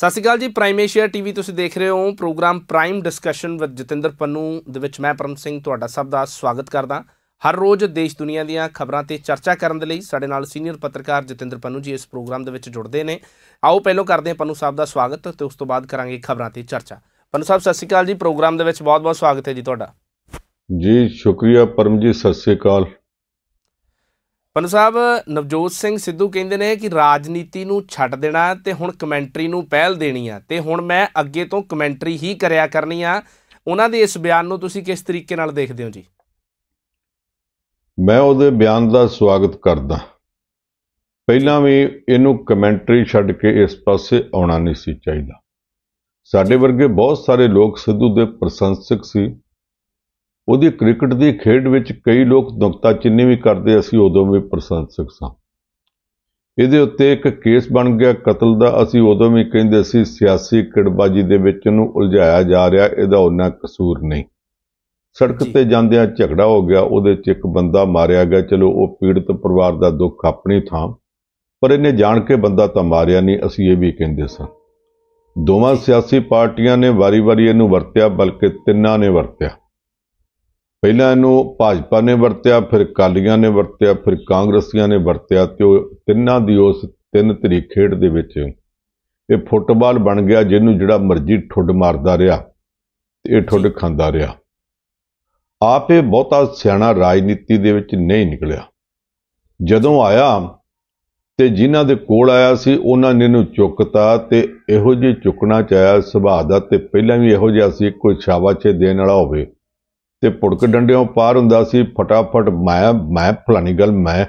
ਸਤਿ ਸ਼੍ਰੀ ਅਕਾਲ ਜੀ prime Asia TV ਤੁਸੀਂ ਦੇਖ ਰਹੇ ਹੋ program prime discussion with Jatinder Pannu ਦੇ ਵਿੱਚ ਮੈਂ ਪਰਮ ਸਿੰਘ ਤੁਹਾਡਾ ਸਭ ਦਾ ਸਵਾਗਤ ਕਰਦਾ ਹਰ ਰੋਜ਼ ਦੇਸ਼ ਦੁਨੀਆ ਦੀਆਂ ਖਬਰਾਂ ਤੇ ਚਰਚਾ ਕਰਨ ਦੇ ਲਈ ਸਾਡੇ ਨਾਲ ਸੀਨੀਅਰ ਪੱਤਰਕਾਰ ਜਤਿੰਦਰ ਪੰਨੂ ਜੀ ਇਸ ਪ੍ਰੋਗਰਾਮ ਦੇ ਵਿੱਚ ਜੁੜਦੇ ਨੇ ਆਓ ਪਹਿਲੋਂ ਕਰਦੇ ਹਾਂ ਪੰਨੂ ਸਾਹਿਬ ਦਾ ਸਵਾਗਤ ਤੇ ਉਸ ਤੋਂ ਬਾਅਦ ਕਰਾਂਗੇ ਖਬਰਾਂ ਤੇ ਚਰਚਾ ਪੰਨੂ ਸਾਹਿਬ ਸਤਿ ਸ਼੍ਰੀ ਅਕਾਲ ਜੀ ਪ੍ਰੋਗਰਾਮ ਦੇ ਵਿੱਚ ਬਹੁਤ-ਬਹੁਤ ਸਵਾਗਤ ਹੈ ਜੀ ਤੁਹਾਡਾ ਜੀ ਸ਼ੁਕਰੀਆ ਪਰਮ ਜੀ ਸਤਿ ਸ਼੍ਰੀ ਅਕਾਲ ਪੰਨੂ ਸਾਹਿਬ ਨਵਜੋਤ ਸਿੰਘ ਸਿੱਧੂ ਕਹਿੰਦੇ ਨੇ ਕਿ ਰਾਜਨੀਤੀ ਨੂੰ ਛੱਡ ਦੇਣਾ ਤੇ ਹੁਣ ਕਮੈਂਟਰੀ ਨੂੰ ਪਹਿਲ ਦੇਣੀ ਆ ਤੇ ਹੁਣ ਮੈਂ ਅੱਗੇ ਤੋਂ ਕਮੈਂਟਰੀ ਹੀ ਕਰਿਆ ਕਰਨੀ ਆ ਉਹਨਾਂ ਦੇ ਇਸ ਬਿਆਨ ਨੂੰ ਤੁਸੀਂ ਕਿਸ ਤਰੀਕੇ ਨਾਲ ਦੇਖਦੇ ਹੋ ਜੀ ਮੈਂ ਉਹਦੇ ਬਿਆਨ ਦਾ ਸਵਾਗਤ ਕਰਦਾ ਪਹਿਲਾਂ ਵੀ ਇਹਨੂੰ ਕਮੈਂਟਰੀ ਛੱਡ ਕੇ ਇਸ ਪਾਸੇ ਆਉਣਾ ਨਹੀਂ ਸੀ ਚਾਹੀਦਾ ਸਾਡੇ ਵਰਗੇ ਬਹੁਤ ਸਾਰੇ ਲੋਕ ਸਿੱਧੂ ਦੇ ਪ੍ਰਸ਼ੰਸਕ ਸੀ ਉਹਦੀ ਕ੍ਰਿਕਟ ਦੀ ਖੇਡ ਵਿੱਚ ਕਈ ਲੋਕ ਦੁਖਤਾ ਚਿੰਨੀ ਵੀ ਕਰਦੇ ਅਸੀਂ ਉਦੋਂ ਵੀ ਪ੍ਰਸ਼ੰਸਕ ਸਾਂ ਇਹਦੇ ਉੱਤੇ ਇੱਕ ਕੇਸ ਬਣ ਗਿਆ ਕਤਲ ਦਾ ਅਸੀਂ ਉਦੋਂ ਵੀ ਕਹਿੰਦੇ ਸੀ ਸਿਆਸੀ ਕਿੜਬਾਜੀ ਦੇ ਵਿੱਚ ਨੂੰ ਉਲਝਾਇਆ ਜਾ ਰਿਹਾ ਇਹਦਾ ਉਹਨਾਂ ਕਸੂਰ ਨਹੀਂ ਸੜਕ ਤੇ ਜਾਂਦਿਆਂ ਝਗੜਾ ਹੋ ਗਿਆ ਉਹਦੇ 'ਚ ਇੱਕ ਬੰਦਾ ਮਾਰਿਆ ਗਿਆ ਚਲੋ ਉਹ ਪੀੜਤ ਪਰਿਵਾਰ ਦਾ ਦੁੱਖ ਆਪਣੀ ਥਾਂ ਪਰ ਇਹਨੇ ਜਾਣ ਕੇ ਬੰਦਾ ਤਾਂ ਮਾਰਿਆ ਨਹੀਂ ਅਸੀਂ ਇਹ ਵੀ ਕਹਿੰਦੇ ਸਾਂ ਦੋਵਾਂ ਸਿਆਸੀ ਪਾਰਟੀਆਂ ਨੇ ਵਾਰੀ-ਵਾਰੀ ਇਹਨੂੰ ਵਰਤਿਆ ਬਲਕਿ ਤਿੰਨਾਂ ਨੇ ਵਰਤਿਆ ਪਹਿਲਾਂ ਇਹਨੂੰ ਭਾਜਪਾ ਨੇ ਵਰਤਿਆ ਫਿਰ ਕਾਲੀਆਂ ਨੇ ਵਰਤਿਆ ਫਿਰ ਕਾਂਗਰਸੀਆਂ ਨੇ ਵਰਤਿਆ ਤੇ ਉਹ ਤਿੰਨਾਂ ਦੀ ਉਸ ਤਿੰਨ ਧਰੀ ਖੇਡ ਦੇ ਵਿੱਚ ਇਹ ਫੁੱਟਬਾਲ ਬਣ ਗਿਆ ਜਿਹਨੂੰ ਜਿਹੜਾ ਮਰਜ਼ੀ ਠੁੱਡ ਮਾਰਦਾ ਰਿਹਾ ਤੇ ਇਹ ਠੁੱਡ ਖਾਂਦਾ ਰਿਹਾ ਆਪੇ ਬਹੁਤਾ ਸਿਆਣਾ ਰਾਜਨੀਤੀ ਦੇ ਵਿੱਚ ਨਹੀਂ ਨਿਕਲਿਆ ਜਦੋਂ ਆਇਆ ਤੇ ਜਿਨ੍ਹਾਂ ਦੇ ਕੋਲ ਆਇਆ ਸੀ ਉਹਨਾਂ ਨੇ ਇਹਨੂੰ ਚੁੱਕਤਾ ਤੇ ਇਹੋ ਜਿਹੇ ਚੁੱਕਣਾ ਚਾਹਿਆ ਸੁਭਾਅ ਦਾ ਤੇ ਪਹਿਲਾਂ ਵੀ ਇਹੋ ਜਿਹਾ ਸੀ ਕੋਈ ਸ਼ਾਬਾਸ਼ੇ ਦੇਣ ਵਾਲਾ ਹੋਵੇ ਤੇ ਪੁੜਕ ਡੰਡਿਓਂ ਪਾਰ ਹੁੰਦਾ ਸੀ ਫਟਾਫਟ ਮੈਂ ਮੈਂ ਫਲਾਨੀ ਗੱਲ ਮੈਂ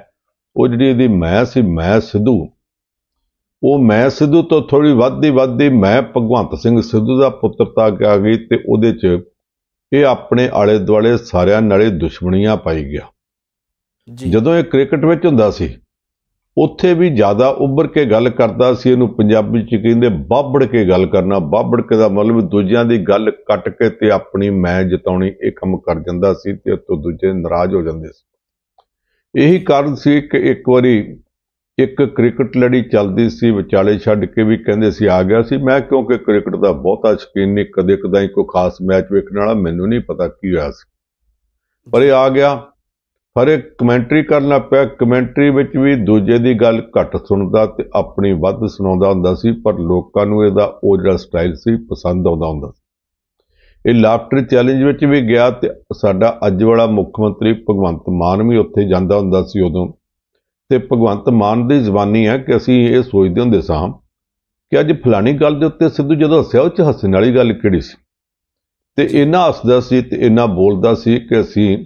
ਉਹ ਜਿਹੜੀ ਇਹਦੀ ਮੈਂ ਸੀ ਮੈਂ ਸਿੱਧੂ ਉਹ ਮੈਂ ਸਿੱਧੂ ਤੋਂ ਥੋੜੀ ਵੱਧਦੀ ਵੱਧਦੀ ਮੈਂ ਭਗਵੰਤ ਸਿੰਘ ਸਿੱਧੂ ਦਾ ਪੁੱਤਰਤਾ ਆ ਗਈ ਤੇ ਉਹਦੇ 'ਚ ਇਹ ਆਪਣੇ ਆਲੇ ਦੁਆਲੇ ਸਾਰਿਆਂ ਨਾਲੇ ਦੁਸ਼ਮਣੀਆਂ ਪਾਈ ਗਿਆ ਜਦੋਂ ਇਹ ਕ੍ਰਿਕਟ ਵਿੱਚ ਹੁੰਦਾ ਸੀ ਉੱਥੇ ਵੀ ਜ਼ਿਆਦਾ ਉੱਭਰ ਕੇ ਗੱਲ ਕਰਦਾ ਸੀ ਇਹਨੂੰ ਪੰਜਾਬੀ ਚ ਕਹਿੰਦੇ ਬਾਬੜ ਕੇ ਗੱਲ ਕਰਨਾ ਬਾਬੜ ਕੇ ਦਾ ਮਤਲਬ ਦੂਜਿਆਂ ਦੀ ਗੱਲ ਕੱਟ ਕੇ ਤੇ ਆਪਣੀ ਮੈਂ ਜਿਤਾਉਣੀ ਇਹ ਕੰਮ ਕਰ ਜਾਂਦਾ ਸੀ ਤੇ ਉੱਤੋਂ ਦੂਜੇ ਨਾਰਾਜ਼ ਹੋ ਜਾਂਦੇ ਸੀ ਇਹੀ ਕਾਰਨ ਸੀ ਕਿ ਇੱਕ ਵਾਰੀ ਇੱਕ ਕ੍ਰਿਕਟ ਲੜੀ ਚੱਲਦੀ ਸੀ ਵਿਚਾਲੇ ਛੱਡ ਕੇ ਵੀ ਕਹਿੰਦੇ ਸੀ ਆ ਗਿਆ ਸੀ ਮੈਂ ਕਿਉਂਕਿ ਕ੍ਰਿਕਟ ਦਾ ਬਹੁਤਾ ਸ਼ਕੀਨ ਨਹੀਂ ਕਦੇ ਕਦਾਈ ਕੋਈ ਖਾਸ ਮੈਚ ਵੇਖਣ ਵਾਲਾ ਮੈਨੂੰ ਨਹੀਂ ਪਤਾ ਕੀ ਹੋਇਆ ਸੀ ਪਰ ਇਹ ਆ ਗਿਆ ਪਰ ਇਹ ਕਮੈਂਟਰੀ ਕਰਨਾ ਪਿਆ ਕਮੈਂਟਰੀ ਵਿੱਚ ਵੀ ਦੂਜੇ ਦੀ ਗੱਲ ਘੱਟ ਸੁਣਦਾ ਤੇ ਆਪਣੀ ਵੱਧ ਸੁਣਾਉਂਦਾ ਹੁੰਦਾ ਸੀ ਪਰ ਲੋਕਾਂ ਨੂੰ ਇਹਦਾ ਉਹ ਜਿਹੜਾ ਸਟਾਈਲ ਸੀ ਪਸੰਦ ਆਉਂਦਾ ਹੁੰਦਾ ਸੀ ਇਹ ਲਾਫਟਰ ਚੈਲੰਜ ਵਿੱਚ ਵੀ ਗਿਆ ਤੇ ਸਾਡਾ ਅੱਜ ਵਾਲਾ ਮੁੱਖ ਮੰਤਰੀ ਭਗਵੰਤ ਮਾਨ ਵੀ ਉੱਥੇ ਜਾਂਦਾ ਹੁੰਦਾ ਸੀ ਉਦੋਂ ਤੇ ਭਗਵੰਤ ਮਾਨ ਦੀ ਜ਼ਬਾਨੀ ਹੈ ਕਿ ਅਸੀਂ ਇਹ ਸੋਚਦੇ ਹੁੰਦੇ ਸਾਂ ਕਿ ਅੱਜ ਫਲਾਣੀ ਗੱਲ ਦੇ ਉੱਤੇ ਸਿੱਧੂ ਜਦੋਂ ਹੱਸਿਆ ਉਹ ਚ ਹੱਸਣ ਵਾਲੀ ਗੱਲ ਕਿਹੜੀ ਸੀ ਤੇ ਇਹਨਾਂ ਹੱਸਦਾ ਸੀ ਤੇ ਇਹਨਾਂ ਬੋਲਦਾ ਸੀ ਕਿ ਅਸੀਂ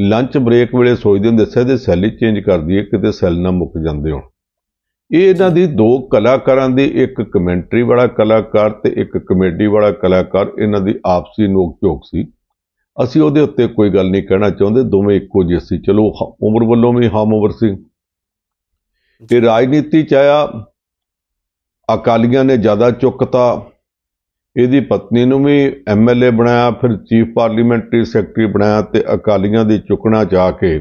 ਲੰਚ ਬ੍ਰੇਕ ਵੇਲੇ ਸੋਚਦੇ ਹੁੰਦੇ ਸੀ ਇਹਦੇ ਸੈੱਲ ਚੇਂਜ ਕਰ ਦਈਏ ਕਿਤੇ ਸੈੱਲ ਨਾ ਮੁੱਕ ਜਾਂਦੇ ਹੋਣ ਇਹ ਇਹਨਾਂ ਦੀ ਦੋ ਕਲਾਕਾਰਾਂ ਦੀ ਇੱਕ ਕਮੈਂਟਰੀ ਵਾਲਾ ਕਲਾਕਾਰ ਤੇ ਇੱਕ ਕਮੇਡੀ ਵਾਲਾ ਕਲਾਕਾਰ ਇਹਨਾਂ ਦੀ ਆਪਸੀ ਨੋਕ-ਝੋਕ ਸੀ ਅਸੀਂ ਉਹਦੇ ਉੱਤੇ ਕੋਈ ਗੱਲ ਨਹੀਂ ਕਹਿਣਾ ਚਾਹੁੰਦੇ ਦੋਵੇਂ ਇੱਕੋ ਜਿਹੇ ਸੀ ਚਲੋ ਉਮਰ ਵੱਲੋਂ ਵੀ ਹਮ ਉਮਰ ਸੀ ਤੇ ਰਾਜਨੀਤੀ ਚ ਆਇਆ ਅਕਾਲੀਆਂ ਨੇ ਜ਼ਿਆਦਾ ਚੁੱਕਤਾ ਇਹਦੀ ਪਤਨੀ ਨੂੰ ਵੀ ਐਮਐਲਏ ਬਣਾਇਆ ਫਿਰ ਚੀਫ ਪਾਰਲੀਮੈਂਟਰੀ ਸੈਕਟਰੀ ਬਣਾਇਆ ਤੇ ਅਕਾਲੀਆਂ ਦੀ ਚੁਕਣਾ ਜਾ ਕੇ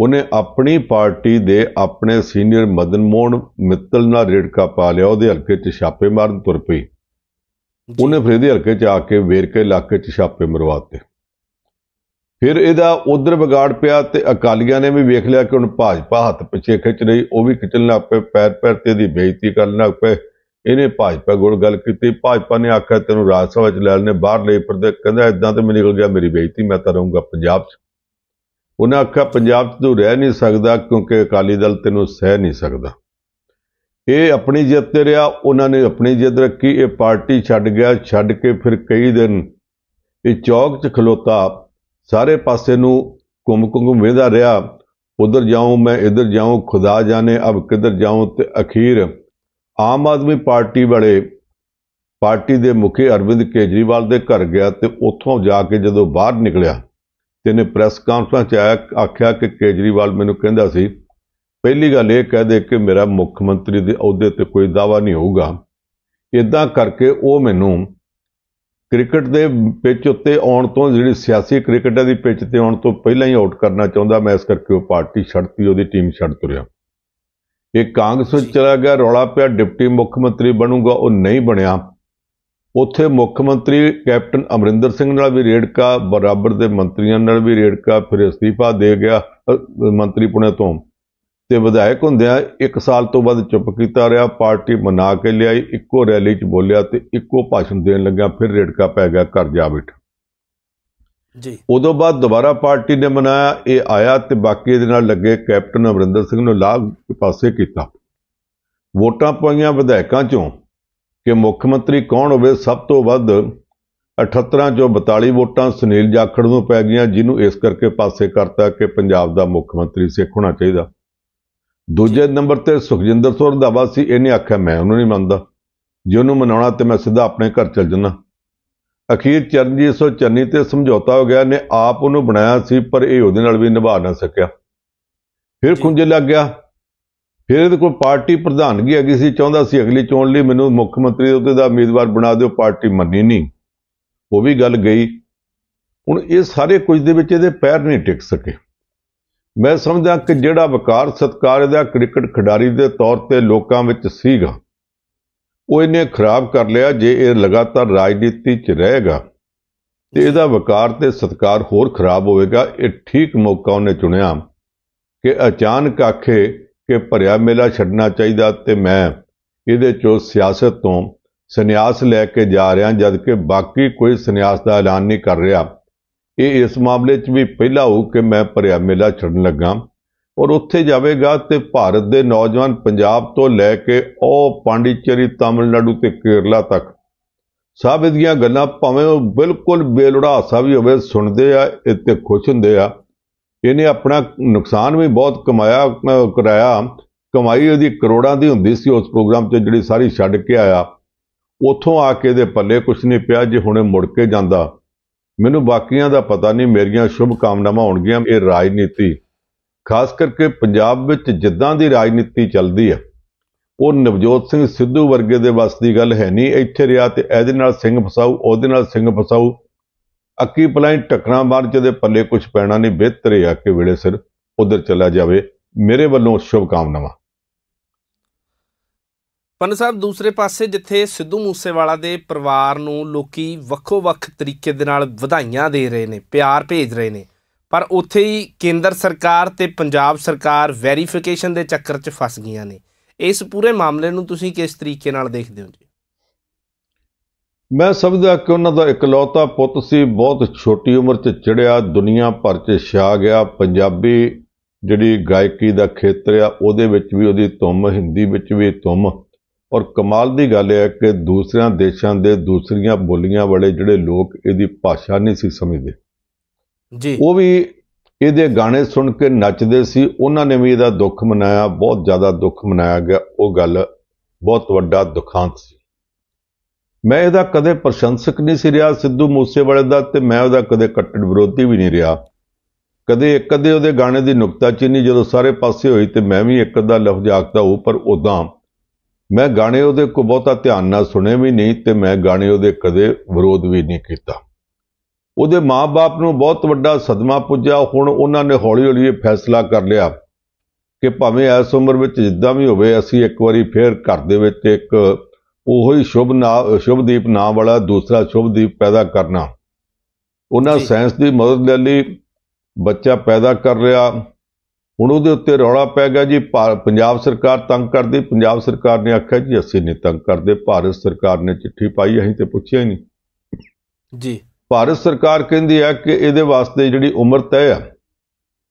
ਉਹਨੇ ਆਪਣੀ ਪਾਰਟੀ ਦੇ ਆਪਣੇ ਸੀਨੀਅਰ ਮਦਨ ਮੋਹਨ ਮਿੱਤਲ ਨਾਲ ਰੇੜਕਾ ਪਾ ਲਿਆ ਉਹਦੇ ਹਲਕੇ 'ਚ ਛਾਪੇ ਮਾਰਨ ਤੁਰ ਪਈ ਉਹਨੇ ਫਿਰ ਇਹਦੇ ਹਲਕੇ 'ਚ ਆ ਕੇ ਵੇਰਕੇ ਇਲਾਕੇ 'ਚ ਛਾਪੇ ਮਰਵਾਤੇ ਫਿਰ ਇਹਦਾ ਉਧਰ ਵਿਗਾੜ ਪਿਆ ਤੇ ਅਕਾਲੀਆਂ ਨੇ ਵੀ ਵੇਖ ਲਿਆ ਕਿ ਹੁਣ ਭਾਜਪਾ ਹੱਥ ਪਿੱਛੇ ਖਿੱਚ ਰਹੀ ਉਹ ਵੀ ਖਿੱਚਣ ਲੱਗ ਪਏ ਪੈਰ ਪੈਰ ਤੇ ਦੀ ਬੇਇੱਜ਼ਤੀ ਕਰਨ ਲੱਗ ਪਏ ਇਹਨੇ ਭਾਜਪਾ ਗੁਰ ਗੱਲ ਕੀਤੀ ਭਾਜਪਾ ਨੇ ਆਖਿਆ ਤੈਨੂੰ ਰਾਜ ਸਭਾ ਚ ਲੈ ਲੈਣੇ ਬਾਹਰ ਲਈ ਤੇ ਕਹਿੰਦਾ ਇਦਾਂ ਤੇ ਮੈਂ ਨਿਕਲ ਗਿਆ ਮੇਰੀ ਬੇਇੱਜ਼ਤੀ ਮੈਂ ਤਾਂ ਰਹੂੰਗਾ ਪੰਜਾਬ ਚ ਉਹਨਾਂ ਆਖਿਆ ਪੰਜਾਬ ਚ ਤੂੰ ਰਹਿ ਨਹੀਂ ਸਕਦਾ ਕਿਉਂਕਿ ਅਕਾਲੀ ਦਲ ਤੈਨੂੰ ਸਹਿ ਨਹੀਂ ਸਕਦਾ ਇਹ ਆਪਣੀ ਜਿੱਤ ਤੇ ਰਿਹਾ ਉਹਨਾਂ ਨੇ ਆਪਣੀ ਜਿੱਤ ਰੱਖੀ ਇਹ ਪਾਰਟੀ ਛੱਡ ਗਿਆ ਛੱਡ ਕੇ ਫਿਰ ਕਈ ਦਿਨ ਇਹ ਚੌਕ 'ਚ ਖਲੋਤਾ ਸਾਰੇ ਪਾਸੇ ਨੂੰ ਘੁੰਮ ਘੁੰਮ ਵੇਂਦਾ ਰਿਹਾ ਉਧਰ ਜਾਉਂ ਮੈਂ ਇਧਰ ਜਾਉਂ ਖੁਦਾ ਜਾਣੇ ਅਬ ਕਿੱਧਰ ਜਾਉਂ ਤੇ ਅਖੀਰ ਆਮ ਆਦਮੀ ਪਾਰਟੀ ਵਾਲੇ ਪਾਰਟੀ ਦੇ ਮੁਖੀ ਅਰਵਿੰਦ ਕੇਜਰੀਵਾਲ ਦੇ ਘਰ ਗਿਆ ਤੇ ਉੱਥੋਂ ਜਾ ਕੇ ਜਦੋਂ ਬਾਹਰ ਨਿਕਲਿਆ ਤੇ ਨੇ ਪ੍ਰੈਸ ਕਾਨਫਰੰਸ 'ਚ ਆਖਿਆ ਕਿ ਕੇਜਰੀਵਾਲ ਮੈਨੂੰ ਕਹਿੰਦਾ ਸੀ ਪਹਿਲੀ ਗੱਲ ਇਹ ਕਹਿ ਦੇ ਕਿ ਮੇਰਾ ਮੁੱਖ ਮੰਤਰੀ ਦੇ ਅਹੁਦੇ ਤੇ ਕੋਈ ਦਾਵਾ ਨਹੀਂ ਹੋਊਗਾ ਇਦਾਂ ਕਰਕੇ ਉਹ ਮੈਨੂੰ ਕ੍ਰਿਕਟ ਦੇ ਪਿੱਚ ਉੱਤੇ ਆਉਣ ਤੋਂ ਜਿਹੜੀ ਸਿਆਸੀ ਕ੍ਰਿਕਟ ਦੀ ਪਿੱਚ ਤੇ ਆਉਣ ਤੋਂ ਪਹਿਲਾਂ ਹੀ ਆਊਟ ਕਰਨਾ ਚਾਹੁੰਦਾ ਮੈਂ ਇਸ ਕਰਕੇ ਉਹ ਪਾਰਟੀ ਛੱਡਤੀ ਉਹਦੀ ਟੀਮ ਛੱਡ ਤੁਰਿਆ ਇਹ ਕਾਂਗਰਸ ਵਿੱਚ ਚਲਾ ਗਿਆ ਰੌਲਾ ਪਿਆ ਡਿਪਟੀ ਮੁੱਖ ਮੰਤਰੀ ਬਣੂਗਾ ਉਹ ਨਹੀਂ ਬਣਿਆ ਉੱਥੇ ਮੁੱਖ ਮੰਤਰੀ ਕੈਪਟਨ ਅਮਰਿੰਦਰ ਸਿੰਘ ਨਾਲ ਵੀ ਰੇੜਕਾ ਬਰਾਬਰ ਦੇ ਮੰਤਰੀਆਂ ਨਾਲ ਵੀ ਰੇੜਕਾ ਫਿਰ ਅਸਤੀਫਾ ਦੇ ਗਿਆ ਮੰਤਰੀ ਪੁਣੇ ਤੋਂ ਤੇ ਵਿਧਾਇਕ ਹੁੰਦਿਆ 1 ਸਾਲ ਤੋਂ ਬਾਅਦ ਚੁੱਪ ਕੀਤਾ ਰਿਹਾ ਪਾਰਟੀ ਮਨਾ ਕੇ ਲਿਆਈ ਇੱਕੋ ਰੈਲੀ 'ਚ ਬੋਲਿਆ ਤੇ ਇੱਕੋ ਭਾਸ਼ਣ ਦੇਣ ਲੱਗਾ ਫਿਰ ਰੇੜਕਾ ਪੈ ਗਿਆ ਘਰ ਜਾ ਬੈਠਾ ਜੀ ਉਦੋਂ ਬਾਅਦ ਦੁਬਾਰਾ ਪਾਰਟੀ ਨੇ ਮਨਾਇਆ ਇਹ ਆਇਆ ਤੇ ਬਾਕੀ ਦੇ ਨਾਲ ਲੱਗੇ ਕੈਪਟਨ ਅਮਰਿੰਦਰ ਸਿੰਘ ਨੂੰ ਲਾਗ ਪਾਸੇ ਕੀਤਾ ਵੋਟਾਂ ਪਾਈਆਂ ਵਿਧਾਇਕਾਂ ਚੋਂ ਕਿ ਮੁੱਖ ਮੰਤਰੀ ਕੌਣ ਹੋਵੇ ਸਭ ਤੋਂ ਵੱਧ 78 ਚੋਂ 42 ਵੋਟਾਂ ਸੁਨੀਲ ਜਾਖੜ ਨੂੰ ਪੈ ਗਈਆਂ ਜਿਹਨੂੰ ਇਸ ਕਰਕੇ ਪਾਸੇ ਕਰਤਾ ਕਿ ਪੰਜਾਬ ਦਾ ਮੁੱਖ ਮੰਤਰੀ ਸਿੱਖ ਹੋਣਾ ਚਾਹੀਦਾ ਦੂਜੇ ਨੰਬਰ ਤੇ ਸੁਖਜਿੰਦਰ ਸਿੰਘ ਰੰਧਾਵਾ ਸੀ ਇਹਨੇ ਆਖਿਆ ਮੈਂ ਉਹਨੂੰ ਨਹੀਂ ਮੰਨਦਾ ਜੇ ਉਹਨੂੰ ਮਨਾਉਣਾ ਤੇ ਮੈਂ ਸਿੱਧਾ ਆਪਣੇ ਘਰ ਚਲ ਜਾਣਾ ਅਖੀਰ ਸੋ ਚੰਨੀ ਤੇ ਸਮਝੌਤਾ ਹੋ ਗਿਆ ਨੇ ਆਪ ਉਹਨੂੰ ਬਣਾਇਆ ਸੀ ਪਰ ਇਹ ਉਹਦੇ ਨਾਲ ਵੀ ਨਿਭਾ ਨਾ ਸਕਿਆ ਫਿਰ ਖੁੰਝੇ ਲੱਗ ਗਿਆ ਫਿਰ ਇਹਦੇ ਕੋਲ ਪਾਰਟੀ ਪ੍ਰਧਾਨਗੀ ਹੈਗੀ ਸੀ ਚਾਹੁੰਦਾ ਸੀ ਅਗਲੀ ਚੋਣ ਲਈ ਮੈਨੂੰ ਮੁੱਖ ਮੰਤਰੀ ਦੇ ਉੱਤੇ ਦਾ ਉਮੀਦਵਾਰ ਬਣਾ ਦਿਓ ਪਾਰਟੀ ਮੰਨੀ ਨਹੀਂ ਉਹ ਵੀ ਗੱਲ ਗਈ ਹੁਣ ਇਹ ਸਾਰੇ ਕੁਝ ਦੇ ਵਿੱਚ ਇਹਦੇ ਪੈਰ ਨਹੀਂ ਟਿਕ ਸਕੇ ਮੈਂ ਸਮਝਦਾ ਕਿ ਜਿਹੜਾ ਵਕਾਰ ਸਤਕਾਰ ਇਹਦਾ ਕ੍ਰਿਕਟ ਖਿਡਾਰੀ ਦੇ ਤੌਰ ਤੇ ਲੋਕਾਂ ਵਿੱਚ ਸੀਗਾ ਉਹ ਇਹਨੇ ਖਰਾਬ ਕਰ ਲਿਆ ਜੇ ਇਹ ਲਗਾਤਾਰ ਰਾਜਨੀਤੀ 'ਚ ਰਹੇਗਾ ਤੇ ਇਹਦਾ ਵਕਾਰ ਤੇ ਸਤਕਾਰ ਹੋਰ ਖਰਾਬ ਹੋਵੇਗਾ ਇਹ ਠੀਕ ਮੌਕਾ ਉਹਨੇ ਚੁਣਿਆ ਕਿ ਅਚਾਨਕ ਆਖੇ ਕਿ ਭਰਿਆ ਮੇਲਾ ਛੱਡਣਾ ਚਾਹੀਦਾ ਤੇ ਮੈਂ ਇਹਦੇ ਚੋਂ ਸਿਆਸਤ ਤੋਂ ਸੰਨਿਆਸ ਲੈ ਕੇ ਜਾ ਰਿਹਾ ਜਦ ਕਿ ਬਾਕੀ ਕੋਈ ਸੰਨਿਆਸ ਦਾ ਐਲਾਨ ਨਹੀਂ ਕਰ ਰਿਹਾ ਇਹ ਇਸ ਮਾਮਲੇ 'ਚ ਵੀ ਪਹਿਲਾ ਹੋ ਕਿ ਮੈਂ ਭਰਿਆ ਮੇਲਾ ਛੱਡਣ ਲੱਗਾ ਔਰ ਉੱਥੇ ਜਾਵੇਗਾ ਤੇ ਭਾਰਤ ਦੇ ਨੌਜਵਾਨ ਪੰਜਾਬ ਤੋਂ ਲੈ ਕੇ ਉਹ ਪਾਂਡੀਚਰੀ ਤਾਮਿਲਨਾਡੂ ਤੇ ਕੇਰਲਾ ਤੱਕ ਸਭ ਇਹਦੀਆਂ ਗੱਲਾਂ ਭਾਵੇਂ ਉਹ ਬਿਲਕੁਲ ਬੇਲੋੜਾ ਹਾਸਾ ਵੀ ਹੋਵੇ ਸੁਣਦੇ ਆ ਇੱਥੇ ਖੁਸ਼ ਹੁੰਦੇ ਆ ਇਹਨੇ ਆਪਣਾ ਨੁਕਸਾਨ ਵੀ ਬਹੁਤ ਕਮਾਇਆ ਕਰਾਇਆ ਕਮਾਈ ਉਹਦੀ ਕਰੋੜਾਂ ਦੀ ਹੁੰਦੀ ਸੀ ਉਸ ਪ੍ਰੋਗਰਾਮ ਤੇ ਜਿਹੜੀ ਸਾਰੀ ਛੱਡ ਕੇ ਆਇਆ ਉਥੋਂ ਆ ਕੇ ਦੇ ਪੱਲੇ ਕੁਛ ਨਹੀਂ ਪਿਆ ਜੇ ਹੁਣੇ ਮੁੜ ਕੇ ਜਾਂਦਾ ਮੈਨੂੰ ਬਾਕੀਆਂ ਦਾ ਪਤਾ ਨਹੀਂ ਮੇਰੀਆਂ ਸ਼ੁਭ ਕਾਮਨਾਵਾਂ ਹੋਣਗੀਆਂ ਇਹ ਰਾਜਨੀਤੀ ਖਾਸ ਕਰਕੇ ਪੰਜਾਬ ਵਿੱਚ ਜਿੱਦਾਂ ਦੀ ਰਾਜਨੀਤੀ ਚੱਲਦੀ ਹੈ ਉਹ ਨਵਜੋਤ ਸਿੰਘ ਸਿੱਧੂ ਵਰਗੇ ਦੇ ਵਸ ਦੀ ਗੱਲ ਹੈ ਨਹੀਂ ਇੱਥੇ ਰਿਆ ਤੇ ਇਹਦੇ ਨਾਲ ਸਿੰਘ ਫਸਾਉ ਉਹਦੇ ਨਾਲ ਸਿੰਘ ਫਸਾਉ ਅੱਕੀ ਪਲਾਈ ਟਕਰਾਂ ਮਾਰ ਜਦੇ ਪੱਲੇ ਕੁਝ ਪੈਣਾ ਨਹੀਂ ਬਿਹਤਰ ਹੈ ਕਿ ਵੇਲੇ ਸਿਰ ਉਧਰ ਚਲਾ ਜਾਵੇ ਮੇਰੇ ਵੱਲੋਂ ਸ਼ੁਭ ਕਾਮਨਾਵਾਂ ਪੰਨ ਸਾਹਿਬ ਦੂਸਰੇ ਪਾਸੇ ਜਿੱਥੇ ਸਿੱਧੂ ਮੂਸੇਵਾਲਾ ਦੇ ਪਰਿਵਾਰ ਨੂੰ ਲੋਕੀ ਵੱਖੋ-ਵੱਖ ਤਰੀਕੇ ਦੇ ਨਾਲ ਵਧਾਈਆਂ ਦੇ ਰਹੇ ਨੇ ਪਿਆਰ ਭੇਜ ਰਹੇ ਨੇ ਪਰ ਉੱਥੇ ਹੀ ਕੇਂਦਰ ਸਰਕਾਰ ਤੇ ਪੰਜਾਬ ਸਰਕਾਰ ਵੈਰੀਫਿਕੇਸ਼ਨ ਦੇ ਚੱਕਰ 'ਚ ਫਸ ਗਈਆਂ ਨੇ ਇਸ ਪੂਰੇ ਮਾਮਲੇ ਨੂੰ ਤੁਸੀਂ ਕਿਸ ਤਰੀਕੇ ਨਾਲ ਦੇਖਦੇ ਹੋ ਜੀ ਮੈਂ ਸਮਝਦਾ ਕਿ ਉਹਨਾਂ ਦਾ ਇਕਲੌਤਾ ਪੁੱਤ ਸੀ ਬਹੁਤ ਛੋਟੀ ਉਮਰ 'ਚ ਚੜਿਆ ਦੁਨੀਆ ਭਰ 'ਚ ਛਾ ਗਿਆ ਪੰਜਾਬੀ ਜਿਹੜੀ ਗਾਇਕੀ ਦਾ ਖੇਤਰ ਆ ਉਹਦੇ ਵਿੱਚ ਵੀ ਉਹਦੀ ਧੁੰਮ ਹਿੰਦੀ ਵਿੱਚ ਵੀ ਧੁੰਮ ਔਰ ਕਮਾਲ ਦੀ ਗੱਲ ਹੈ ਕਿ ਦੂਸਰਿਆਂ ਦੇਸ਼ਾਂ ਦੇ ਦੂਸਰੀਆਂ ਬੋਲੀਆਂ ਵਾਲੇ ਜਿਹੜੇ ਲੋਕ ਇਹਦੀ ਭਾਸ਼ਾ ਨਹੀਂ ਸੀ ਸਮਝਦੇ ਜੀ ਉਹ ਵੀ ਇਹਦੇ ਗਾਣੇ ਸੁਣ ਕੇ ਨੱਚਦੇ ਸੀ ਉਹਨਾਂ ਨੇ ਵੀ ਇਹਦਾ ਦੁੱਖ ਮਨਾਇਆ ਬਹੁਤ ਜ਼ਿਆਦਾ ਦੁੱਖ ਮਨਾਇਆ ਗਿਆ ਉਹ ਗੱਲ ਬਹੁਤ ਵੱਡਾ ਦੁਖਾਂਤ ਸੀ ਮੈਂ ਇਹਦਾ ਕਦੇ ਪ੍ਰਸ਼ੰਸਕ ਨਹੀਂ ਸੀ ਰਿਹਾ ਸਿੱਧੂ ਮੂਸੇਵਾਲੇ ਦਾ ਤੇ ਮੈਂ ਉਹਦਾ ਕਦੇ ਕੱਟੜ ਵਿਰੋਧੀ ਵੀ ਨਹੀਂ ਰਿਹਾ ਕਦੇ ਇੱਕ ਅੱਧੇ ਉਹਦੇ ਗਾਣੇ ਦੀ ਨਹੀਂ ਜਦੋਂ ਸਾਰੇ ਪਾਸੇ ਹੋਈ ਤੇ ਮੈਂ ਵੀ ਇੱਕ ਅੱਧਾ ਲਫ਼ਜ਼ ਆਖਦਾ ਉਹ ਪਰ ਉਦਾਂ ਮੈਂ ਗਾਣੇ ਉਹਦੇ ਕੋ ਬਹੁਤਾ ਧਿਆਨ ਨਾਲ ਸੁਣੇ ਵੀ ਨਹੀਂ ਤੇ ਮੈਂ ਗਾਣੇ ਉਹਦੇ ਕਦੇ ਵਿਰੋਧ ਵੀ ਨਹੀਂ ਕੀਤਾ ਉਹਦੇ ਮਾਪੇ ਨੂੰ ਬਹੁਤ ਵੱਡਾ ਸਦਮਾ ਪੁੱਜਿਆ ਹੁਣ ਉਹਨਾਂ ਨੇ ਹੌਲੀ-ਹੌਲੀ ਇਹ ਫੈਸਲਾ ਕਰ ਲਿਆ ਕਿ ਭਾਵੇਂ ਇਸ ਉਮਰ ਵਿੱਚ ਜਿੱਦਾਂ ਵੀ ਹੋਵੇ ਅਸੀਂ ਇੱਕ ਵਾਰੀ ਫੇਰ ਘਰ ਦੇ ਵਿੱਚ ਇੱਕ ਉਹੀ ਸ਼ੁਭ ਨਾਮ ਸ਼ੁਭਦੀਪ ਨਾਮ ਵਾਲਾ ਦੂਸਰਾ ਸ਼ੁਭਦੀਪ ਪੈਦਾ ਕਰਨਾ ਉਹਨਾਂ ਸਾਇੰਸ ਦੀ ਮਦਦ ਲੈ ਲਈ ਬੱਚਾ ਪੈਦਾ ਕਰ ਰਿਹਾ ਹੁਣ ਉਹਦੇ ਉੱਤੇ ਰੌਲਾ ਪੈ ਗਿਆ ਜੀ ਪੰਜਾਬ ਸਰਕਾਰ ਤੰਗ ਕਰਦੀ ਪੰਜਾਬ ਸਰਕਾਰ ਨੇ ਆਖਿਆ ਜੀ ਅਸੀਂ ਨਹੀਂ ਤੰਗ ਕਰਦੇ ਭਾਰਤ ਸਰਕਾਰ ਨੇ ਚਿੱਠੀ ਪਾਈ ਅਸੀਂ ਤੇ ਪੁੱਛਿਆ ਹੀ ਨਹੀਂ ਜੀ ਭਾਰਤ ਸਰਕਾਰ ਕਹਿੰਦੀ ਹੈ ਕਿ ਇਹਦੇ ਵਾਸਤੇ ਜਿਹੜੀ ਉਮਰ ਤੈਅ ਹੈ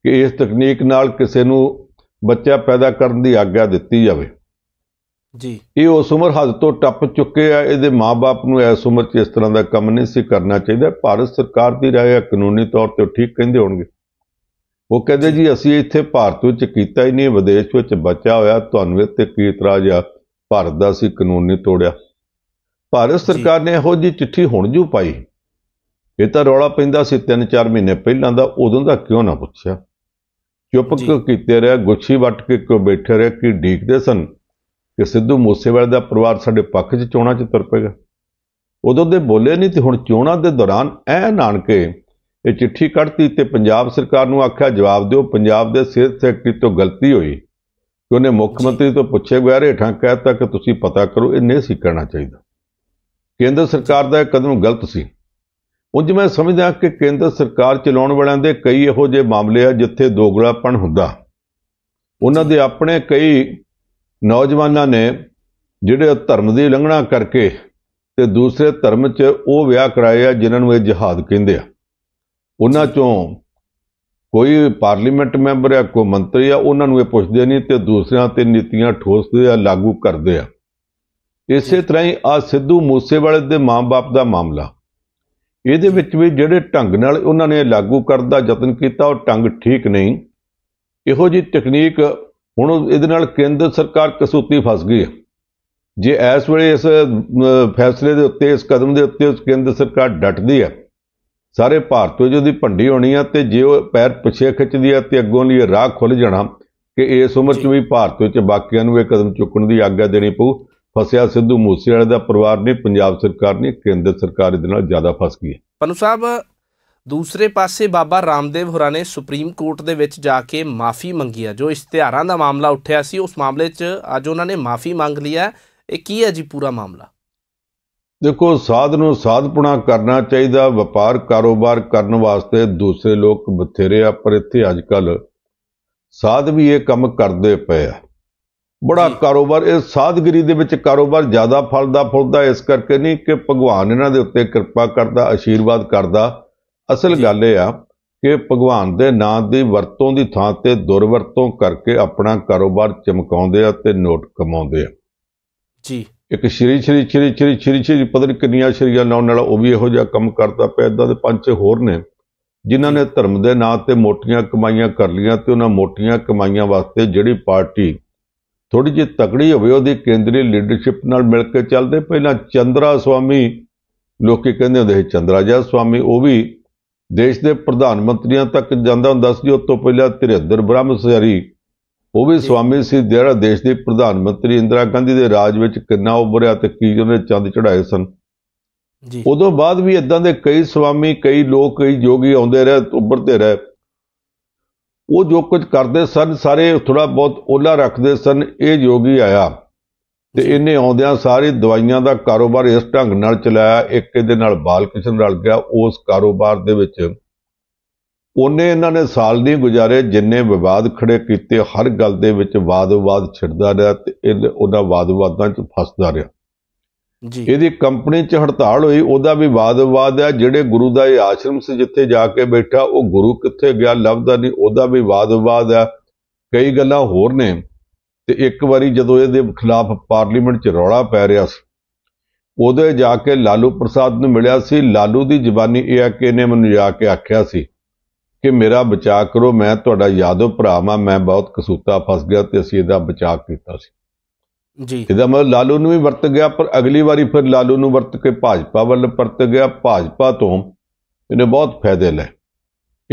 ਕਿ ਇਸ ਤਕਨੀਕ ਨਾਲ ਕਿਸੇ ਨੂੰ ਬੱਚਾ ਪੈਦਾ ਕਰਨ ਦੀ ਆਗਿਆ ਦਿੱਤੀ ਜਾਵੇ ਜੀ ਇਹ ਉਸ ਉਮਰ ਹੱਦ ਤੋਂ ਟੱਪ ਚੁੱਕੇ ਆ ਇਹਦੇ ਮਾਪੇ ਨੂੰ ਇਸ ਉਮਰ 'ਚ ਇਸ ਤਰ੍ਹਾਂ ਦਾ ਕੰਮ ਨਹੀਂ ਸੀ ਕਰਨਾ ਚਾਹੀਦਾ ਭਾਰਤ ਸਰਕਾਰ ਦੀ ਰਾਏ ਕਾਨੂੰਨੀ ਤੌਰ ਤੇ ਠੀਕ ਕਹਿੰਦੇ ਹੋਣਗੇ ਉਹ ਕਹਿੰਦੇ ਜੀ ਅਸੀਂ ਇੱਥੇ ਭਾਰਤ ਵਿੱਚ ਕੀਤਾ ਹੀ ਨਹੀਂ ਵਿਦੇਸ਼ ਵਿੱਚ ਬੱਚਾ ਹੋਇਆ ਤੁਹਾਨੂੰ ਇੱਥੇ ਤੇ ਕੀ ਇਤਰਾਜ਼ ਆ ਭਾਰਤ ਦਾ ਸੀ ਕਾਨੂੰਨ ਨਹੀਂ ਤੋੜਿਆ ਭਾਰਤ ਸਰਕਾਰ ਨੇ ਇਹੋ ਜੀ ਚਿੱਠੀ ਹੁਣ ਜੂ ਪਾਈ ਇਹ ਤਾਂ ਰੌਲਾ ਪੈਂਦਾ ਸੀ 3-4 ਮਹੀਨੇ ਪਹਿਲਾਂ ਦਾ ਉਦੋਂ ਦਾ ਕਿਉਂ ਨਾ ਪੁੱਛਿਆ ਚੁੱਪ ਕਿਉਂ ਕੀਤੇ ਰਿਹਾ ਗੁੱਛੀ ਵੱਟ ਕੇ ਕਿਉਂ ਬੈਠੇ ਰਿਹਾ ਕਿ ਢੀਕਦੇ ਸਨ ਕਿ ਸਿੱਧੂ ਮੂਸੇਵਾਲੇ ਦਾ ਪਰਿਵਾਰ ਸਾਡੇ ਪੱਖ 'ਚ ਚੋਣਾਂ 'ਚ ਤੁਰ ਪਏਗਾ ਉਦੋਂ ਦੇ ਬੋਲੇ ਨਹੀਂ ਤੇ ਹੁਣ ਚੋਣਾਂ ਦੇ ਦੌਰਾਨ ਐ ਨਾਨਕੇ ਇਹ ਚਿੱਠੀ ਕੱਢਤੀ ਤੇ ਪੰਜਾਬ ਸਰਕਾਰ ਨੂੰ ਆਖਿਆ ਜਵਾਬ ਦਿਓ ਪੰਜਾਬ ਦੇ ਸਿਹਤ ਸੈਕਟਰੀ ਤੋਂ ਗਲਤੀ ਹੋਈ ਕਿ ਉਹਨੇ ਮੁੱਖ ਮੰਤਰੀ ਤੋਂ ਪੁੱਛੇ ਬਗੈਰ ਰੇਠਾਂ ਕਹਿਤਾ ਕਿ ਤੁਸੀਂ ਪਤਾ ਕਰੋ ਇਹ ਨਹੀਂ ਸਿੱਖਣਾ ਚਾਹੀਦਾ ਕੇਂਦਰ ਸਰਕਾਰ ਦਾ ਇਹ ਕਦਮ ਗਲਤ ਸੀ ਉਂਝ ਮੈਂ ਸਮਝਦਾ ਕਿ ਕੇਂਦਰ ਸਰਕਾਰ ਚਲਾਉਣ ਵਾਲਿਆਂ ਦੇ ਕਈ ਇਹੋ ਜਿਹੇ ਮਾਮਲੇ ਆ ਜਿੱਥੇ ਦੋਗਲਾਪਣ ਹੁੰਦਾ ਉਹਨਾਂ ਦੇ ਆਪਣੇ ਕਈ ਨੌਜਵਾਨਾਂ ਨੇ ਜਿਹੜੇ ਧਰਮ ਦੀ ਉਲੰਘਣਾ ਕਰਕੇ ਤੇ ਦੂਸਰੇ ਧਰਮ 'ਚ ਉਹ ਵਿਆਹ ਕਰਾਏ ਆ ਜਿਨ੍ਹਾਂ ਨੂੰ ਇਹ ਜਹਾਦ ਕਹਿੰਦੇ ਆ ਉਹਨਾਂ 'ਚੋਂ ਕੋਈ ਪਾਰਲੀਮੈਂਟ ਮੈਂਬਰ ਆ ਕੋਈ ਮੰਤਰੀ ਆ ਉਹਨਾਂ ਨੂੰ ਇਹ ਪੁੱਛਦੇ ਨਹੀਂ ਤੇ ਦੂਸਰਿਆਂ ਤੇ ਨੀਤੀਆਂ ਠੋਸਦੇ ਆ ਲਾਗੂ ਕਰਦੇ ਆ ਇਸੇ ਤਰ੍ਹਾਂ ਹੀ ਆ ਸਿੱਧੂ ਮੂਸੇਵਾਲੇ ਦੇ ਮਾਂ-ਬਾਪ ਦਾ ਮਾਮਲਾ ਇਹਦੇ ਵਿੱਚ ਵੀ ਜਿਹੜੇ ਢੰਗ ਨਾਲ ਉਹਨਾਂ ਨੇ ਲਾਗੂ ਕਰਨ ਦਾ ਯਤਨ ਕੀਤਾ ਉਹ ਢੰਗ ਠੀਕ ਨਹੀਂ ਇਹੋ ਜੀ ਟੈਕਨੀਕ ਹੁਣ ਇਹਦੇ ਨਾਲ ਕੇਂਦਰ ਸਰਕਾਰ ਕਸੂਤੀ ਫਸ ਗਈ ਹੈ ਜੇ ਇਸ ਵੇਲੇ ਇਸ ਫੈਸਲੇ ਦੇ ਉੱਤੇ ਇਸ ਕਦਮ ਦੇ ਉੱਤੇ ਉਸ ਕੇਂਦਰ ਸਰਕਾਰ ਡਟਦੀ ਹੈ ਸਾਰੇ ਭਾਰਤ ਵਿੱਚ ਉਹਦੀ ਭੰਡੀ ਹੋਣੀ ਆ ਤੇ ਜੇ ਉਹ ਪੈਰ ਪਿੱਛੇ ਖਿੱਚਦੀ ਆ ਤੇ ਅੱਗੋਂ ਲਈ ਰਾਹ ਖੁੱਲ ਜਾਣਾ ਕਿ ਇਸ ਉਮਰ 'ਚ ਵੀ ਭਾਰਤ ਵਿੱਚ ਬਾਕੀਆਂ ਨੂੰ ਇਹ ਕਦਮ ਚੁੱਕਣ ਦੀ ਆਗਿਆ ਦੇਣੀ ਪਊ ਫਸਿਆ ਸਿੱਧੂ ਮੂਸੇਵਾਲੇ ਦਾ ਪਰਿਵਾਰ ਨੇ ਪੰਜਾਬ ਸਰਕਾਰ ਨੇ ਕੇਂਦਰ ਸਰਕਾਰ ਦੇ ਨਾਲ ਜ਼ਿਆਦਾ ਫਸ ਗਈ ਹੈ ਪਨੂ ਸਾਹਿਬ ਦੂਸਰੇ ਪਾਸੇ ਬਾਬਾ ਰਾਮਦੇਵ ਹੋਰਾਂ ਨੇ ਸੁਪਰੀਮ ਕੋਰਟ ਦੇ ਵਿੱਚ ਜਾ ਕੇ ਮਾਫੀ ਮੰਗੀ ਆ ਜੋ ਇਸ਼ਤਿਹਾਰਾਂ ਦਾ ਮਾਮਲਾ ਉੱਠਿਆ ਸੀ ਉਸ ਮਾਮਲੇ 'ਚ ਅੱਜ ਉਹਨਾਂ ਨੇ ਮਾਫੀ ਮੰਗ ਲਿਆ ਇਹ ਕੀ ਹੈ ਜੀ ਪੂਰਾ ਮਾਮਲਾ ਦੇਖੋ ਸਾਧ ਨੂੰ ਸਾਧਪੁਣਾ ਕਰਨਾ ਚਾਹੀਦਾ ਵਪਾਰ ਕਾਰੋਬਾਰ ਕਰਨ ਵਾਸਤੇ ਦੂਸਰੇ ਲੋਕ ਬਥੇਰੇ ਆ ਪਰ ਇੱਥੇ ਅੱਜ ਕੱਲ ਸਾਧ ਵੀ ਇਹ ਕੰਮ ਕਰਦੇ ਪਏ ਆ ਬੜਾ ਕਾਰੋਬਾਰ ਇਹ ਸਾਧਗਰੀ ਦੇ ਵਿੱਚ ਕਾਰੋਬਾਰ ਜ਼ਿਆਦਾ ਫਲਦਾ ਫੁੱਲਦਾ ਇਸ ਕਰਕੇ ਨਹੀਂ ਕਿ ਭਗਵਾਨ ਇਹਨਾਂ ਦੇ ਉੱਤੇ ਕਿਰਪਾ ਕਰਦਾ ਆਸ਼ੀਰਵਾਦ ਕਰਦਾ ਅਸਲ ਗੱਲ ਇਹ ਆ ਕਿ ਭਗਵਾਨ ਦੇ ਨਾਂ ਦੀ ਵਰਤੋਂ ਦੀ ਥਾਂ ਤੇ ਦੁਰਵਰਤੋਂ ਕਰਕੇ ਆਪਣਾ ਕਾਰੋਬਾਰ ਚਮਕਾਉਂਦੇ ਆ ਤੇ ਨੋਟ ਕਮਾਉਂਦੇ ਆ ਜੀ ਇੱਕ ਸ਼੍ਰੀ ਸ਼੍ਰੀ ਸ਼੍ਰੀ ਸ਼੍ਰੀ ਸ਼੍ਰੀ ਸ਼੍ਰੀ ਪਤਨ ਕਿੰਨੀਆਂ ਸ਼੍ਰੀਆਂ ਲਾਉਣ ਵਾਲਾ ਉਹ ਵੀ ਇਹੋ ਜਿਹਾ ਕੰਮ ਕਰਦਾ ਪਿਆ ਇਦਾਂ ਦੇ ਪੰਜ ਹੋਰ ਨੇ ਜਿਨ੍ਹਾਂ ਨੇ ਧਰਮ ਦੇ ਨਾਂ ਤੇ ਮੋਟੀਆਂ ਕਮਾਈਆਂ ਕਰ ਲੀਆਂ ਤੇ ਉਹਨਾਂ ਮੋਟੀਆਂ ਕਮਾਈਆਂ ਵਾਸਤੇ ਜਿਹੜੀ ਪਾਰਟੀ ਥੋੜੀ ਜਿਹੀ ਤਕੜੀ ਹੋਵੇ ਉਹਦੀ ਕੇਂਦਰੀ ਲੀਡਰਸ਼ਿਪ ਨਾਲ ਮਿਲ ਕੇ ਚੱਲਦੇ ਪਹਿਲਾਂ ਚੰਦਰਾ ਸਵਾਮੀ ਲੋਕੀ ਕਹਿੰਦੇ ਹੁੰਦੇ ਸੀ ਚੰਦਰਾ ਜੀ ਸਵਾਮੀ ਉਹ ਵੀ ਦੇਸ਼ ਦੇ ਪ੍ਰਧਾਨ ਮੰਤਰੀਆਂ ਤੱਕ ਜਾਂਦਾ ਹੁੰਦਾ ਸੀ ਉਸ ਤੋਂ ਪਹਿਲਾਂ 73 ਬ੍ਰਹਮਸਰੀ ਉਹ ਵੀ ਸਵਾਮੀ ਸੀ ਜਿਹੜਾ ਦੇਸ਼ ਦੇ ਪ੍ਰਧਾਨ ਮੰਤਰੀ ਇੰਦਰਾ ਗਾਂਧੀ ਦੇ ਰਾਜ ਵਿੱਚ ਕਿੰਨਾ ਉਭਰਿਆ ਤੇ ਕੀ ਉਹਨੇ ਚੰਦ ਚੜਾਏ ਸਨ ਜੀ ਉਦੋਂ ਬਾਅਦ ਵੀ ਇਦਾਂ ਦੇ ਕਈ ਸਵਾਮੀ ਕਈ ਲੋਕ ਕਈ ਜੋਗੀ ਆਉਂਦੇ ਰਹੇ ਉੱਭਰਦੇ ਰਹੇ ਉਹ ਜੋ ਕੁਝ ਕਰਦੇ ਸਨ ਸਾਰੇ ਥੋੜਾ ਬਹੁਤ ਓਲਾ ਰੱਖਦੇ ਸਨ ਇਹ ਯੋਗੀ ਆਇਆ ਤੇ ਇਹਨੇ ਆਉਂਦਿਆਂ ਸਾਰੇ ਦਵਾਈਆਂ ਦਾ ਕਾਰੋਬਾਰ ਇਸ ਢੰਗ ਨਾਲ ਚਲਾਇਆ ਇੱਕ ਇਹਦੇ ਨਾਲ ਬਾਲ ਕਿਸ਼ਨ ਰਲ ਗਿਆ ਉਸ ਕਾਰੋਬਾਰ ਦੇ ਵਿੱਚ ਉਹਨੇ ਇਹਨਾਂ ਨੇ ਸਾਲ ਨਹੀਂ ਗੁਜ਼ਾਰੇ ਜਿੰਨੇ ਵਿਵਾਦ ਖੜੇ ਕੀਤੇ ਹਰ ਗੱਲ ਦੇ ਵਿੱਚ ਵਾਦ-ਵਿਵਾਦ ਛਿੜਦਾ ਰਿਹਾ ਤੇ ਇਹ ਉਹਦਾ ਵਾਦ-ਵਿਵਾਦਾਂ 'ਚ ਫਸਦਾ ਰਿਹਾ ਜੀ ਇਹਦੀ ਕੰਪਨੀ 'ਚ ਹੜਤਾਲ ਹੋਈ ਉਹਦਾ ਵੀ ਵਾਦ-ਵਿਵਾਦ ਹੈ ਜਿਹੜੇ ਗੁਰੂ ਦਾ ਇਹ ਆਸ਼ਰਮ ਸੀ ਜਿੱਥੇ ਜਾ ਕੇ ਬੈਠਾ ਉਹ ਗੁਰੂ ਕਿੱਥੇ ਗਿਆ ਲੱਭਦਾ ਨਹੀਂ ਉਹਦਾ ਵੀ ਵਾਦ-ਵਿਵਾਦ ਹੈ ਕਈ ਗੱਲਾਂ ਹੋਰ ਨੇ ਤੇ ਇੱਕ ਵਾਰੀ ਜਦੋਂ ਇਹਦੇ ਖਿਲਾਫ ਪਾਰਲੀਮੈਂਟ 'ਚ ਰੌਲਾ ਪੈ ਰਿਹਾ ਸੀ ਉਹਦੇ ਜਾ ਕੇ ਲਾਲੂ ਪ੍ਰਸਾਦ ਨੂੰ ਮਿਲਿਆ ਸੀ ਲਾਲੂ ਦੀ ਜ਼ਬਾਨੀ ਇਹ ਆ ਕਿ ਇਹਨੇ ਮੈਨੂੰ ਜਾ ਕੇ ਆਖਿਆ ਸੀ ਕਿ ਮੇਰਾ ਬਚਾਅ ਕਰੋ ਮੈਂ ਤੁਹਾਡਾ ਯਾਦੋ ਭਰਾ ਮੈਂ ਬਹੁਤ ਕਸੂਤਾ ਫਸ ਗਿਆ ਤੇ ਅਸੀਂ ਇਹਦਾ ਬਚਾਅ ਕੀਤਾ ਸੀ ਜੀ ਇਹਦਾ ਮਤਲਬ ਲਾਲੂ ਨੂੰ ਵੀ ਵਰਤ ਗਿਆ ਪਰ ਅਗਲੀ ਵਾਰੀ ਫਿਰ ਲਾਲੂ ਨੂੰ ਵਰਤ ਕੇ ਭਾਜਪਾ ਵੱਲ ਪਰਤ ਗਿਆ ਭਾਜਪਾ ਤੋਂ ਇਹਨੇ ਬਹੁਤ ਫਾਇਦੇ ਲਏ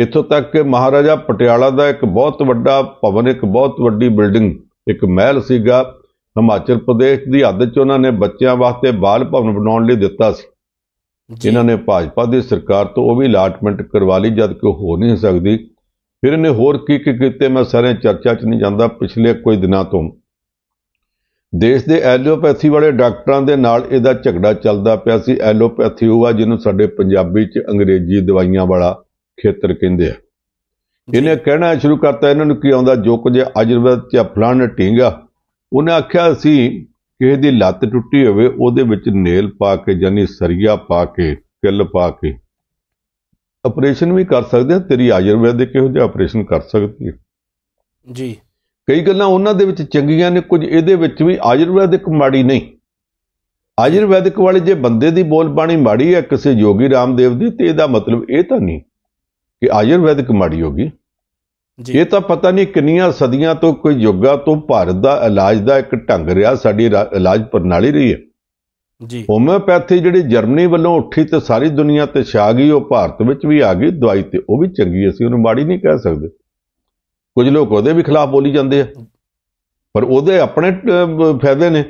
ਇਥੋਂ ਤੱਕ ਕਿ ਮਹਾਰਾਜਾ ਪਟਿਆਲਾ ਦਾ ਇੱਕ ਬਹੁਤ ਵੱਡਾ ਭਵਨ ਇੱਕ ਬਹੁਤ ਵੱਡੀ ਬਿਲਡਿੰਗ ਇੱਕ ਮਹਿਲ ਸੀਗਾ ਹਿਮਾਚਲ ਪ੍ਰਦੇਸ਼ ਦੀ ਹੱਦ 'ਚ ਉਹਨਾਂ ਨੇ ਬੱਚਿਆਂ ਵਾਸਤੇ ਬਾਲ ਭਵਨ ਬਣਾਉਣ ਲਈ ਦਿੱਤਾ ਸੀ ਜਿਨ੍ਹਾਂ ਨੇ ਭਾਜਪਾ ਦੀ ਸਰਕਾਰ ਤੋਂ ਉਹ ਵੀ ਅਲਾਟਮੈਂਟ ਕਰਵਾ ਲਈ ਜਦ ਕਿ ਹੋ ਨਹੀਂ ਸਕਦੀ ਫਿਰ ਇਹਨੇ ਹੋਰ ਕੀ ਕੀ ਕੀਤੇ ਮੈਂ ਸਾਰੇ ਚਰਚਾ 'ਚ ਨਹੀਂ ਜਾਂਦਾ ਪਿਛਲੇ ਕੋਈ ਦਿਨਾਂ ਤੋਂ ਦੇਸ਼ ਦੇ ਐਲੋਪੈਥੀ ਵਾਲੇ ਡਾਕਟਰਾਂ ਦੇ ਨਾਲ ਇਹਦਾ ਝਗੜਾ ਚੱਲਦਾ ਪਿਆ ਸੀ ਐਲੋਪੈਥੀ ਉਹ ਆ ਜਿਹਨੂੰ ਸਾਡੇ ਪੰਜਾਬੀ 'ਚ ਅੰਗਰੇਜ਼ੀ ਦਵਾਈਆਂ ਵਾਲਾ ਖੇਤਰ ਕਹਿੰਦੇ ਆ ਇਹਨੇ ਕਹਿਣਾ ਸ਼ੁਰੂ ਕਰਤਾ ਇਹਨਾਂ ਨੂੰ ਕੀ ਆਉਂਦਾ ਜੋ ਕੁਝ ਅਜਰਬਤ ਜਾਂ ਫਲਾਣ ਢੀਂਗਾ ਉਹਨੇ ਆਖਿਆ ਸੀ ਕਿਸੇ ਦੀ ਲੱਤ ਟੁੱਟੀ ਹੋਵੇ ਉਹਦੇ ਵਿੱਚ ਨੇਲ ਪਾ ਕੇ ਜਾਨੀ ਸਰੀਆ ਪਾ ਕੇ ਕਿੱਲ ਪਾ ਕੇ ਆਪਰੇਸ਼ਨ ਵੀ ਕਰ ਸਕਦੇ ਆ ਤੇਰੀ ਆਯੁਰਵੈਦ ਦੇ ਕਿਹੋ ਜਿਹਾ ਆਪਰੇਸ਼ਨ ਕਰ ਸਕਦੀ ਹੈ ਜੀ ਕਈ ਗੱਲਾਂ ਉਹਨਾਂ ਦੇ ਵਿੱਚ ਚੰਗੀਆਂ ਨੇ ਕੁਝ ਇਹਦੇ ਵਿੱਚ ਵੀ ਆਯੁਰਵੈਦਿਕ ਮਾੜੀ ਨਹੀਂ ਆਯੁਰਵੈਦਿਕ ਵਾਲੇ ਜੇ ਬੰਦੇ ਦੀ ਬੋਲ ਬਾਣੀ ਮਾੜੀ ਹੈ ਕਿਸੇ ਯੋਗੀ ਰਾਮਦੇਵ ਦੀ ਤੇ ਇਹਦਾ ਮਤਲਬ ਇਹ ਤਾਂ ਨਹੀਂ ਕਿ ਆਯੁਰਵੈਦਿਕ ਮਾੜੀ ਹੋਗੀ ਇਹ ਤਾਂ ਪਤਾ ਨਹੀਂ ਕਿੰਨੀਆਂ ਸਦੀਆਂ ਤੋਂ ਕੋਈ ਯੁੱਗਾ ਤੋਂ ਭਾਰਤ ਦਾ ਇਲਾਜ ਦਾ ਇੱਕ ਢੰਗ ਰਿਹਾ ਸਾਡੀ ਇਲਾਜ ਪ੍ਰਣਾਲੀ ਰਹੀ ਹੈ ਜੀ ਹੋਮਿਓਪੈਥੀ ਜਿਹੜੀ ਜਰਮਨੀ ਵੱਲੋਂ ਉੱਠੀ ਤੇ ਸਾਰੀ ਦੁਨੀਆ ਤੇ ਛਾ ਗਈ ਉਹ ਭਾਰਤ ਵਿੱਚ ਵੀ ਆ ਗਈ ਦਵਾਈ ਤੇ ਉਹ ਵੀ ਚੰਗੀ ਅਸੀਂ ਉਹਨੂੰ ਮਾੜੀ ਨਹੀਂ ਕਹਿ ਸਕਦੇ ਕੁਝ ਲੋਕ ਉਹਦੇ ਵੀ ਖਿਲਾਫ ਬੋਲੀ ਜਾਂਦੇ ਆ ਪਰ ਉਹਦੇ ਆਪਣੇ ਫਾਇਦੇ ਨੇ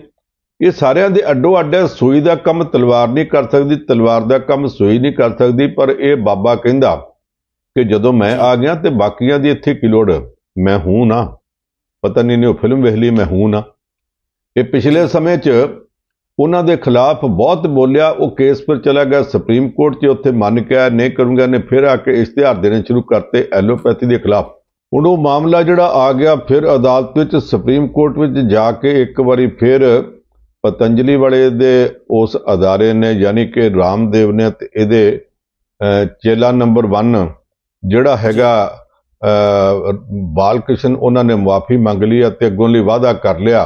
ਇਹ ਸਾਰਿਆਂ ਦੇ ਅੱਡੋ ਅੱਡ ਸੂਈ ਦਾ ਕੰਮ ਤਲਵਾਰ ਨਹੀਂ ਕਰ ਸਕਦੀ ਤਲਵਾਰ ਦਾ ਕੰਮ ਸੂਈ ਨਹੀਂ ਕਰ ਸਕਦੀ ਪਰ ਇਹ ਬਾਬਾ ਕਹਿੰਦਾ ਕਿ ਜਦੋਂ ਮੈਂ ਆ ਗਿਆ ਤੇ ਬਾਕੀਆਂ ਦੀ ਇੱਥੇ ਕੀ ਲੋੜ ਮੈਂ ਹੂੰ ਨਾ ਪਤਾ ਨਹੀਂ ਨੇ ਉਹ ਫਿਲਮ ਵੇਖ ਲਈ ਮੈਂ ਹੂੰ ਨਾ ਇਹ ਪਿਛਲੇ ਸਮੇਂ 'ਚ ਉਹਨਾਂ ਦੇ ਖਿਲਾਫ ਬਹੁਤ ਬੋਲਿਆ ਉਹ ਕੇਸ ਪਰ ਚਲਾ ਗਿਆ ਸੁਪਰੀਮ ਕੋਰਟ 'ਚ ਉੱਥੇ ਮੰਨ ਕੇ ਆਇਆ ਨਹੀਂ ਕਰੂੰਗਾ ਨੇ ਫਿਰ ਆ ਕੇ ਇਸ਼ਤਿਹਾਰ ਦੇਣੇ ਸ਼ੁਰੂ ਕਰਤੇ ਐਲੋਪੈਥੀ ਦੇ ਖਿਲਾਫ ਉਹਨੂੰ ਮਾਮਲਾ ਜਿਹੜਾ ਆ ਗਿਆ ਫਿਰ ਅਦਾਲਤ ਵਿੱਚ ਸੁਪਰੀਮ ਕੋਰਟ ਵਿੱਚ ਜਾ ਕੇ ਇੱਕ ਵਾਰੀ ਫਿਰ ਪਤੰਜਲੀ ਵਾਲੇ ਦੇ ਉਸ ਅਦਾਰੇ ਨੇ ਯਾਨੀ ਕਿ ਰਾਮਦੇਵ ਨੇ ਤੇ ਇਹਦੇ ਚੇਲਾ ਨੰਬਰ 1 ਜਿਹੜਾ ਹੈਗਾ ਬਾਲਕ੍ਰਿਸ਼ਨ ਉਹਨਾਂ ਨੇ ਮਾਫੀ ਮੰਗ ਲਈ ਅਤੇ ਅੱਗੋਂ ਲਈ ਵਾਅਦਾ ਕਰ ਲਿਆ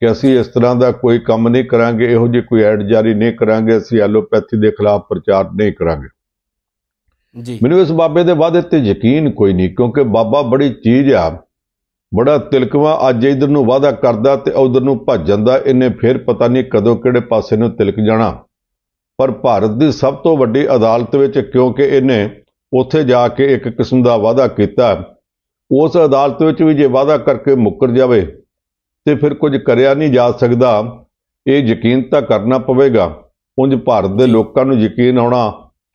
ਕਿ ਅਸੀਂ ਇਸ ਤਰ੍ਹਾਂ ਦਾ ਕੋਈ ਕੰਮ ਨਹੀਂ ਕਰਾਂਗੇ ਇਹੋ ਜਿਹੀ ਕੋਈ ਐਡ ਜਾਰੀ ਨਹੀਂ ਕਰਾਂਗੇ ਅਸੀਂ ਐਲੋਪੈਥੀ ਦੇ ਖਿਲਾਫ ਪ੍ਰਚਾਰ ਨਹੀਂ ਕਰਾਂਗੇ ਜੀ ਮੈਨੂੰ ਇਸ ਬਾਬੇ ਦੇ ਵਾਅਦੇ ਤੇ ਯਕੀਨ ਕੋਈ ਨਹੀਂ ਕਿਉਂਕਿ ਬਾਬਾ ਬੜੀ ਚੀਜ਼ ਆ ਬੜਾ ਤਿਲਕਵਾ ਅੱਜ ਇਧਰ ਨੂੰ ਵਾਅਦਾ ਕਰਦਾ ਤੇ ਉਧਰ ਨੂੰ ਭੱਜ ਜਾਂਦਾ ਇਹਨੇ ਫਿਰ ਪਤਾ ਨਹੀਂ ਕਦੋਂ ਕਿਹੜੇ ਪਾਸੇ ਨੂੰ ਤਿਲਕ ਜਾਣਾ ਪਰ ਭਾਰਤ ਦੀ ਸਭ ਤੋਂ ਵੱਡੀ ਅਦਾਲਤ ਵਿੱਚ ਕਿਉਂਕਿ ਇਹਨੇ ਉੱਥੇ ਜਾ ਕੇ ਇੱਕ ਕਿਸਮ ਦਾ ਵਾਅਦਾ ਕੀਤਾ ਉਸ ਅਦਾਲਤ ਵਿੱਚ ਵੀ ਜੇ ਵਾਅਦਾ ਕਰਕੇ ਮੁੱਕਰ ਜਾਵੇ ਤੇ ਫਿਰ ਕੁਝ ਕਰਿਆ ਨਹੀਂ ਜਾ ਸਕਦਾ ਇਹ ਯਕੀਨ ਤਾਂ ਕਰਨਾ ਪਵੇਗਾ ਉੰਜ ਭਾਰਤ ਦੇ ਲੋਕਾਂ ਨੂੰ ਯਕੀਨ ਆਉਣਾ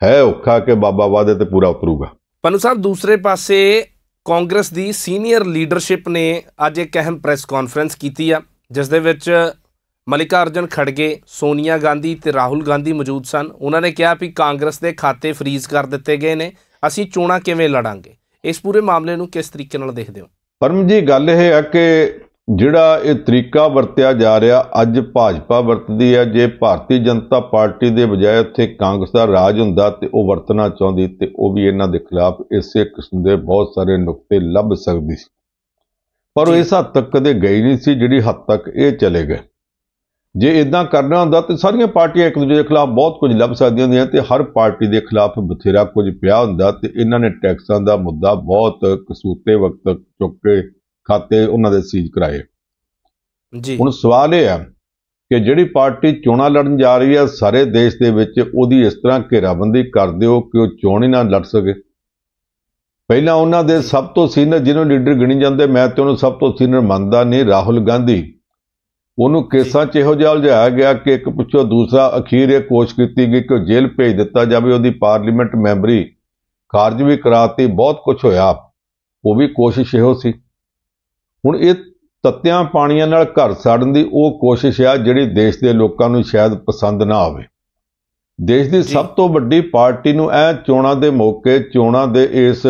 ਹੈ ਔਖਾ ਕਿ ਬਾਬਾ ਵਾਦੇ ਤੇ ਪੂਰਾ ਉਤਰੂਗਾ ਪਨੂ ਸਾਹਿਬ ਦੂਸਰੇ ਪਾਸੇ ਕਾਂਗਰਸ ਦੀ ਸੀਨੀਅਰ ਲੀਡਰਸ਼ਿਪ ਨੇ ਅੱਜ ਇੱਕ ਅਹਿਮ ਪ੍ਰੈਸ ਕਾਨਫਰੰਸ ਕੀਤੀ ਆ ਜਿਸ ਦੇ ਵਿੱਚ ਮਲਿਕਾ ਅਰਜਨ ਖੜਗੇ ਸੋਨੀਆ ਗਾਂਧੀ ਤੇ ਰਾਹੁਲ ਗਾਂਧੀ ਮੌਜੂਦ ਸਨ ਉਹਨਾਂ ਨੇ ਕਿਹਾ ਵੀ ਕਾਂਗਰਸ ਦੇ ਖਾਤੇ ਫ੍ਰੀਜ਼ ਕਰ ਦਿੱਤੇ ਗਏ ਨੇ ਅਸੀਂ ਚੋਣਾਂ ਕਿਵੇਂ ਲੜਾਂਗੇ ਇਸ ਪੂਰੇ ਮਾਮਲੇ ਨੂੰ ਕਿਸ ਤਰੀਕੇ ਨਾਲ ਦੇਖਦੇ ਹੋ ਪਰਮ ਜੀ ਗੱਲ ਇਹ ਹੈ ਕਿ ਜਿਹੜਾ ਇਹ ਤਰੀਕਾ ਵਰਤਿਆ ਜਾ ਰਿਹਾ ਅੱਜ ਭਾਜਪਾ ਵਰਤਦੀ ਹੈ ਜੇ ਭਾਰਤੀ ਜਨਤਾ ਪਾਰਟੀ ਦੇ ਬਜਾਏ ਉੱਥੇ ਕਾਂਗਰਸ ਦਾ ਰਾਜ ਹੁੰਦਾ ਤੇ ਉਹ ਵਰਤਣਾ ਚਾਹੁੰਦੀ ਤੇ ਉਹ ਵੀ ਇਹਨਾਂ ਦੇ ਖਿਲਾਫ ਇਸੇ ਕਿਸਮ ਦੇ ਬਹੁਤ ਸਾਰੇ ਨੁਕਤੇ ਲੱਭ ਸਕਦੀ ਸੀ ਪਰ ਉਹ ਇਸ ਹੱਦ ਤੱਕ ਕਦੇ ਗਈ ਨਹੀਂ ਸੀ ਜਿਹੜੀ ਹੱਦ ਤੱਕ ਇਹ ਚਲੇ ਗਏ ਜੇ ਇਦਾਂ ਕਰਨਾ ਹੁੰਦਾ ਤੇ ਸਾਰੀਆਂ ਪਾਰਟੀਆਂ ਇੱਕ ਦੂਜੇ ਦੇ ਖਿਲਾਫ ਬਹੁਤ ਕੁਝ ਲੱਭ ਸਕਦੀਆਂ ਹੁੰਦੀਆਂ ਤੇ ਹਰ ਪਾਰਟੀ ਦੇ ਖਿਲਾਫ ਬਥੇਰਾ ਕੁਝ ਪਿਆ ਹੁੰਦਾ ਤੇ ਇਹਨਾਂ ਨੇ ਟੈਕਸਾਂ ਦਾ ਮੁੱਦਾ ਬਹੁਤ ਕਸੂਤੇ ਵਕਤ ਚੁੱਕ ਕੇ ਖਾਤੇ ਉਹਨਾਂ ਦੇ ਸੀਜ਼ ਕਰਾਏ ਜੀ ਹੁਣ ਸਵਾਲ ਇਹ ਆ ਕਿ ਜਿਹੜੀ ਪਾਰਟੀ ਚੋਣਾਂ ਲੜਨ ਜਾ ਰਹੀ ਹੈ ਸਾਰੇ ਦੇਸ਼ ਦੇ ਵਿੱਚ ਉਹਦੀ ਇਸ ਤਰ੍ਹਾਂ ਘੇਰਾਬੰਦੀ ਕਰ ਦਿਓ ਕਿ ਉਹ ਚੋਣ ਹੀ ਨਾ ਲੜ ਸਕੇ ਪਹਿਲਾਂ ਉਹਨਾਂ ਦੇ ਸਭ ਤੋਂ ਸੀਨੀਅਰ ਜਿਹਨੂੰ ਲੀਡਰ ਗਿਣੀ ਜਾਂਦੇ ਮੈਂ ਤੇ ਉਹਨੂੰ ਸਭ ਤੋਂ ਸੀਨੀਅਰ ਮੰਨਦਾ ਨਹੀਂ ਰਾਹੁਲ ਗਾਂਧੀ ਉਹਨੂੰ ਕੇਸਾਂ 'ਚ ਇਹੋ ਜਿਹਾ ਉਲਝਾਇਆ ਗਿਆ ਕਿ ਇੱਕ ਪੁੱਛੋ ਦੂਸਰਾ ਅਖੀਰ ਇਹ ਕੋਸ਼ਿਸ਼ ਕੀਤੀ ਗਈ ਕਿ ਜੇਲ੍ਹ ਭੇਜ ਦਿੱਤਾ ਜਾਵੇ ਉਹਦੀ ਪਾਰਲੀਮੈਂਟ ਮੈਂਬਰੀ ਕਾਰਜ ਵੀ ਕਰਾਤੀ ਬਹੁਤ ਕੁਝ ਹੋਇਆ ਉਹ ਵੀ ਕੋਸ਼ਿਸ਼ ਇਹੋ ਸੀ ਹੁਣ ਇਹ ਤੱਤਿਆਂ ਪਾਣੀਆਂ ਨਾਲ ਘਰ ਸਾੜਨ ਦੀ ਉਹ ਕੋਸ਼ਿਸ਼ ਆ ਜਿਹੜੀ ਦੇਸ਼ ਦੇ ਲੋਕਾਂ ਨੂੰ ਸ਼ਾਇਦ ਪਸੰਦ ਨਾ ਆਵੇ ਦੇਸ਼ ਦੀ ਸਭ ਤੋਂ ਵੱਡੀ ਪਾਰਟੀ ਨੂੰ ਇਹ ਚੋਣਾਂ ਦੇ ਮੌਕੇ ਚੋਣਾਂ ਦੇ ਇਸ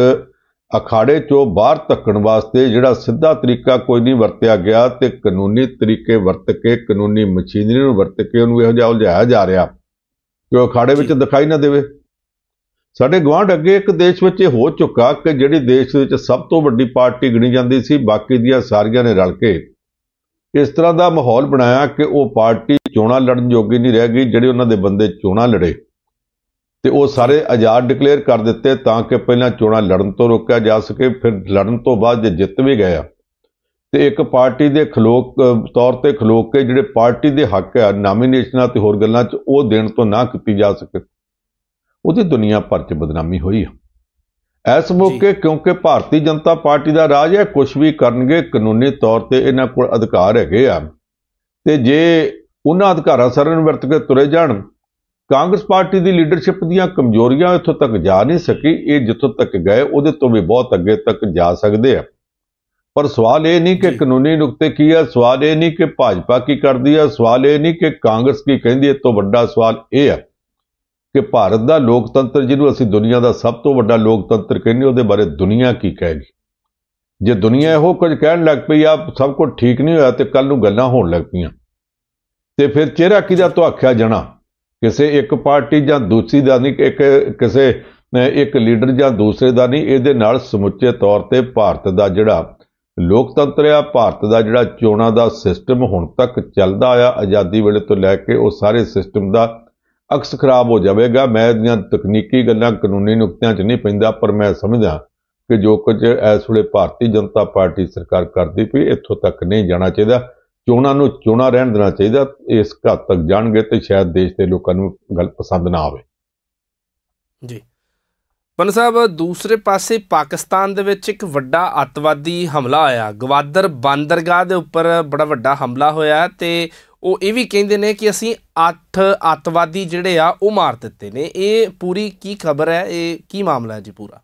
ਅਖਾੜੇ ਚੋਂ ਬਾਹਰ ਧੱਕਣ ਵਾਸਤੇ ਜਿਹੜਾ ਸਿੱਧਾ ਤਰੀਕਾ ਕੋਈ ਨਹੀਂ ਵਰਤਿਆ ਗਿਆ ਤੇ ਕਾਨੂੰਨੀ ਤਰੀਕੇ ਵਰਤ ਕੇ ਕਾਨੂੰਨੀ ਮਸ਼ੀਨਰੀ ਨੂੰ ਵਰਤ ਕੇ ਉਹਨੂੰ ਇਹੋ ਜਿਹਾ ਉਲਝਾਇਆ ਜਾ ਰਿਹਾ ਕਿ ਉਹ ਅਖਾੜੇ ਵਿੱਚ ਦਿਖਾਈ ਨਾ ਦੇਵੇ ਸਾਡੇ ਗਵਾਂਢ ਅੱਗੇ ਇੱਕ ਦੇਸ਼ ਵਿੱਚ ਇਹ ਹੋ ਚੁੱਕਾ ਕਿ ਜਿਹੜੀ ਦੇਸ਼ ਵਿੱਚ ਸਭ ਤੋਂ ਵੱਡੀ ਪਾਰਟੀ ਗਣੀ ਜਾਂਦੀ ਸੀ ਬਾਕੀ ਦੀਆਂ ਸਾਰੀਆਂ ਨੇ ਰਲ ਕੇ ਇਸ ਤਰ੍ਹਾਂ ਦਾ ਮਾਹੌਲ ਬਣਾਇਆ ਕਿ ਉਹ ਪਾਰਟੀ ਚੋਣਾਂ ਲੜਨ ਯੋਗੀ ਨਹੀਂ ਰਹਿ ਗਈ ਜਿਹੜੇ ਉਹਨਾਂ ਦੇ ਬੰਦੇ ਚੋਣਾਂ ਲੜੇ ਤੇ ਉਹ ਸਾਰੇ ਆਜ਼ਾਦ ਡਿਕਲੇਅਰ ਕਰ ਦਿੱਤੇ ਤਾਂ ਕਿ ਪਹਿਲਾਂ ਚੋਣਾਂ ਲੜਨ ਤੋਂ ਰੋਕਿਆ ਜਾ ਸਕੇ ਫਿਰ ਲੜਨ ਤੋਂ ਬਾਅਦ ਜੇ ਜਿੱਤ ਵੀ ਗਿਆ ਤੇ ਇੱਕ ਪਾਰਟੀ ਦੇ ਖਲੋਕ ਤੌਰ ਤੇ ਖਲੋਕ ਕੇ ਜਿਹੜੇ ਪਾਰਟੀ ਦੇ ਹੱਕ ਆ ਨਾਮੀਨੇਸ਼ਨਾਂ ਤੇ ਹੋਰ ਗੱਲਾਂ 'ਚ ਉਹ ਦੇਣ ਤੋਂ ਨਾ ਕੀਤੀ ਜਾ ਸਕੇ ਉਹਦੀ ਦੁਨੀਆ ਭਰ 'ਚ ਬਦਨਾਮੀ ਹੋਈ ਹੈ ਇਸ ਮੌਕੇ ਕਿਉਂਕਿ ਭਾਰਤੀ ਜਨਤਾ ਪਾਰਟੀ ਦਾ ਰਾਜ ਹੈ ਕੁਝ ਵੀ ਕਰਨਗੇ ਕਾਨੂੰਨੀ ਤੌਰ ਤੇ ਇਹਨਾਂ ਕੋਲ ਅਧਿਕਾਰ ਹੈਗੇ ਆ ਤੇ ਜੇ ਉਹਨਾਂ ਅਧਿਕਾਰਾਂ ਸਰਨ ਵਰਤ ਕੇ ਤੁਰੇ ਜਾਣ ਕਾਂਗਰਸ ਪਾਰਟੀ ਦੀ ਲੀਡਰਸ਼ਿਪ ਦੀਆਂ ਕਮਜ਼ੋਰੀਆਂ ਇੱਥੋਂ ਤੱਕ ਜਾ ਨਹੀਂ ਸਕੀ ਇਹ ਜਿੱਥੋਂ ਤੱਕ ਗਏ ਉਹਦੇ ਤੋਂ ਵੀ ਬਹੁਤ ਅੱਗੇ ਤੱਕ ਜਾ ਸਕਦੇ ਆ ਪਰ ਸਵਾਲ ਇਹ ਨਹੀਂ ਕਿ ਕਾਨੂੰਨੀ ਨੁਕਤੇ ਕੀ ਆ ਸਵਾਲ ਇਹ ਨਹੀਂ ਕਿ ਭਾਜਪਾ ਕੀ ਕਰਦੀ ਆ ਸਵਾਲ ਇਹ ਨਹੀਂ ਕਿ ਕਾਂਗਰਸ ਕੀ ਕਹਿੰਦੀ ਹੈ ਤੋਂ ਵੱਡਾ ਸਵਾਲ ਇਹ ਆ ਕਿ ਭਾਰਤ ਦਾ ਲੋਕਤੰਤਰ ਜਿਹਨੂੰ ਅਸੀਂ ਦੁਨੀਆ ਦਾ ਸਭ ਤੋਂ ਵੱਡਾ ਲੋਕਤੰਤਰ ਕਹਿੰਦੇ ਉਹਦੇ ਬਾਰੇ ਦੁਨੀਆ ਕੀ ਕਹੇਗੀ ਜੇ ਦੁਨੀਆ ਇਹੋ ਕੁਝ ਕਹਿਣ ਲੱਗ ਪਈ ਆ ਸਭ ਕੁਝ ਠੀਕ ਨਹੀਂ ਹੋਇਆ ਤੇ ਕੱਲ ਨੂੰ ਗੱਲਾਂ ਹੋਣ ਲੱਗ ਪਈਆਂ ਤੇ ਫਿਰ ਚਿਹਰਾ ਕਿਹਦਾ ਤੋਂ ਆਖਿਆ ਜਾਣਾ ਕਿਸੇ ਇੱਕ ਪਾਰਟੀ ਜਾਂ ਦੂਸਰੀ ਦਾ ਨਹੀਂ ਇੱਕ ਕਿਸੇ ਇੱਕ ਲੀਡਰ ਜਾਂ ਦੂਸਰੇ ਦਾ ਨਹੀਂ ਇਹਦੇ ਨਾਲ ਸਮੁੱਚੇ ਤੌਰ ਤੇ ਭਾਰਤ ਦਾ ਜਿਹੜਾ ਲੋਕਤੰਤਰ ਆ ਭਾਰਤ ਦਾ ਜਿਹੜਾ ਚੋਣਾਂ ਦਾ ਸਿਸਟਮ ਹੁਣ ਤੱਕ ਚੱਲਦਾ ਆ ਆਜ਼ਾਦੀ ਵੇਲੇ ਤੋਂ ਲੈ ਕੇ ਉਹ ਸਾਰੇ ਸਿਸਟਮ ਦਾ ਅਕਸ ਖਰਾਬ ਹੋ ਜਾਵੇਗਾ ਮੈਂ ਦੀਆਂ ਤਕਨੀਕੀ ਗੱਲਾਂ ਕਾਨੂੰਨੀ ਨੁਕਤਿਆਂ 'ਚ ਨਹੀਂ ਪੈਂਦਾ ਪਰ ਮੈਂ ਸਮਝਦਾ ਕਿ ਜੋ ਕੁਝ ਇਸ ਵੇਲੇ ਭਾਰਤੀ ਜਨਤਾ ਪਾਰਟੀ ਸਰਕਾਰ ਕਰਦੀ ਪਈ ਇੱਥੋਂ ਤੱਕ ਨਹੀਂ ਜਾਣਾ ਚਾਹੀਦਾ ਚੋਣਾਂ ਨੂੰ ਚੋਣਾਂ ਰਹਿਣ ਦੇਣਾ ਚਾਹੀਦਾ ਇਸ ਘਾਤ ਤੱਕ ਜਾਣਗੇ ਤੇ ਸ਼ਾਇਦ ਦੇਸ਼ ਦੇ ਲੋਕਾਂ ਨੂੰ ਗੱਲ ਪਸੰਦ ਨਾ ਆਵੇ ਜੀ ਪਨ ਸਾਹਿਬ ਦੂਸਰੇ ਪਾਸੇ ਪਾਕਿਸਤਾਨ ਦੇ ਵਿੱਚ ਇੱਕ ਵੱਡਾ ਅਤਵਾਦੀ ਹਮਲਾ ਆਇਆ ਗਵਾਦਰ ਬੰਦਰਗਾਹ ਦੇ ਉੱਪਰ ਬੜਾ ਵੱਡਾ ਹਮਲਾ ਹੋਇਆ ਤੇ ਉਹ ਇਹ ਵੀ ਕਹਿੰਦੇ ਨੇ ਕਿ ਅਸੀਂ 8 ਅੱਤਵਾਦੀ ਜਿਹੜੇ ਆ ਉਹ ਮਾਰ ਦਿੱਤੇ ਨੇ ਇਹ ਪੂਰੀ ਕੀ ਖਬਰ ਹੈ ਇਹ ਕੀ ਮਾਮਲਾ ਹੈ ਜੀ ਪੂਰਾ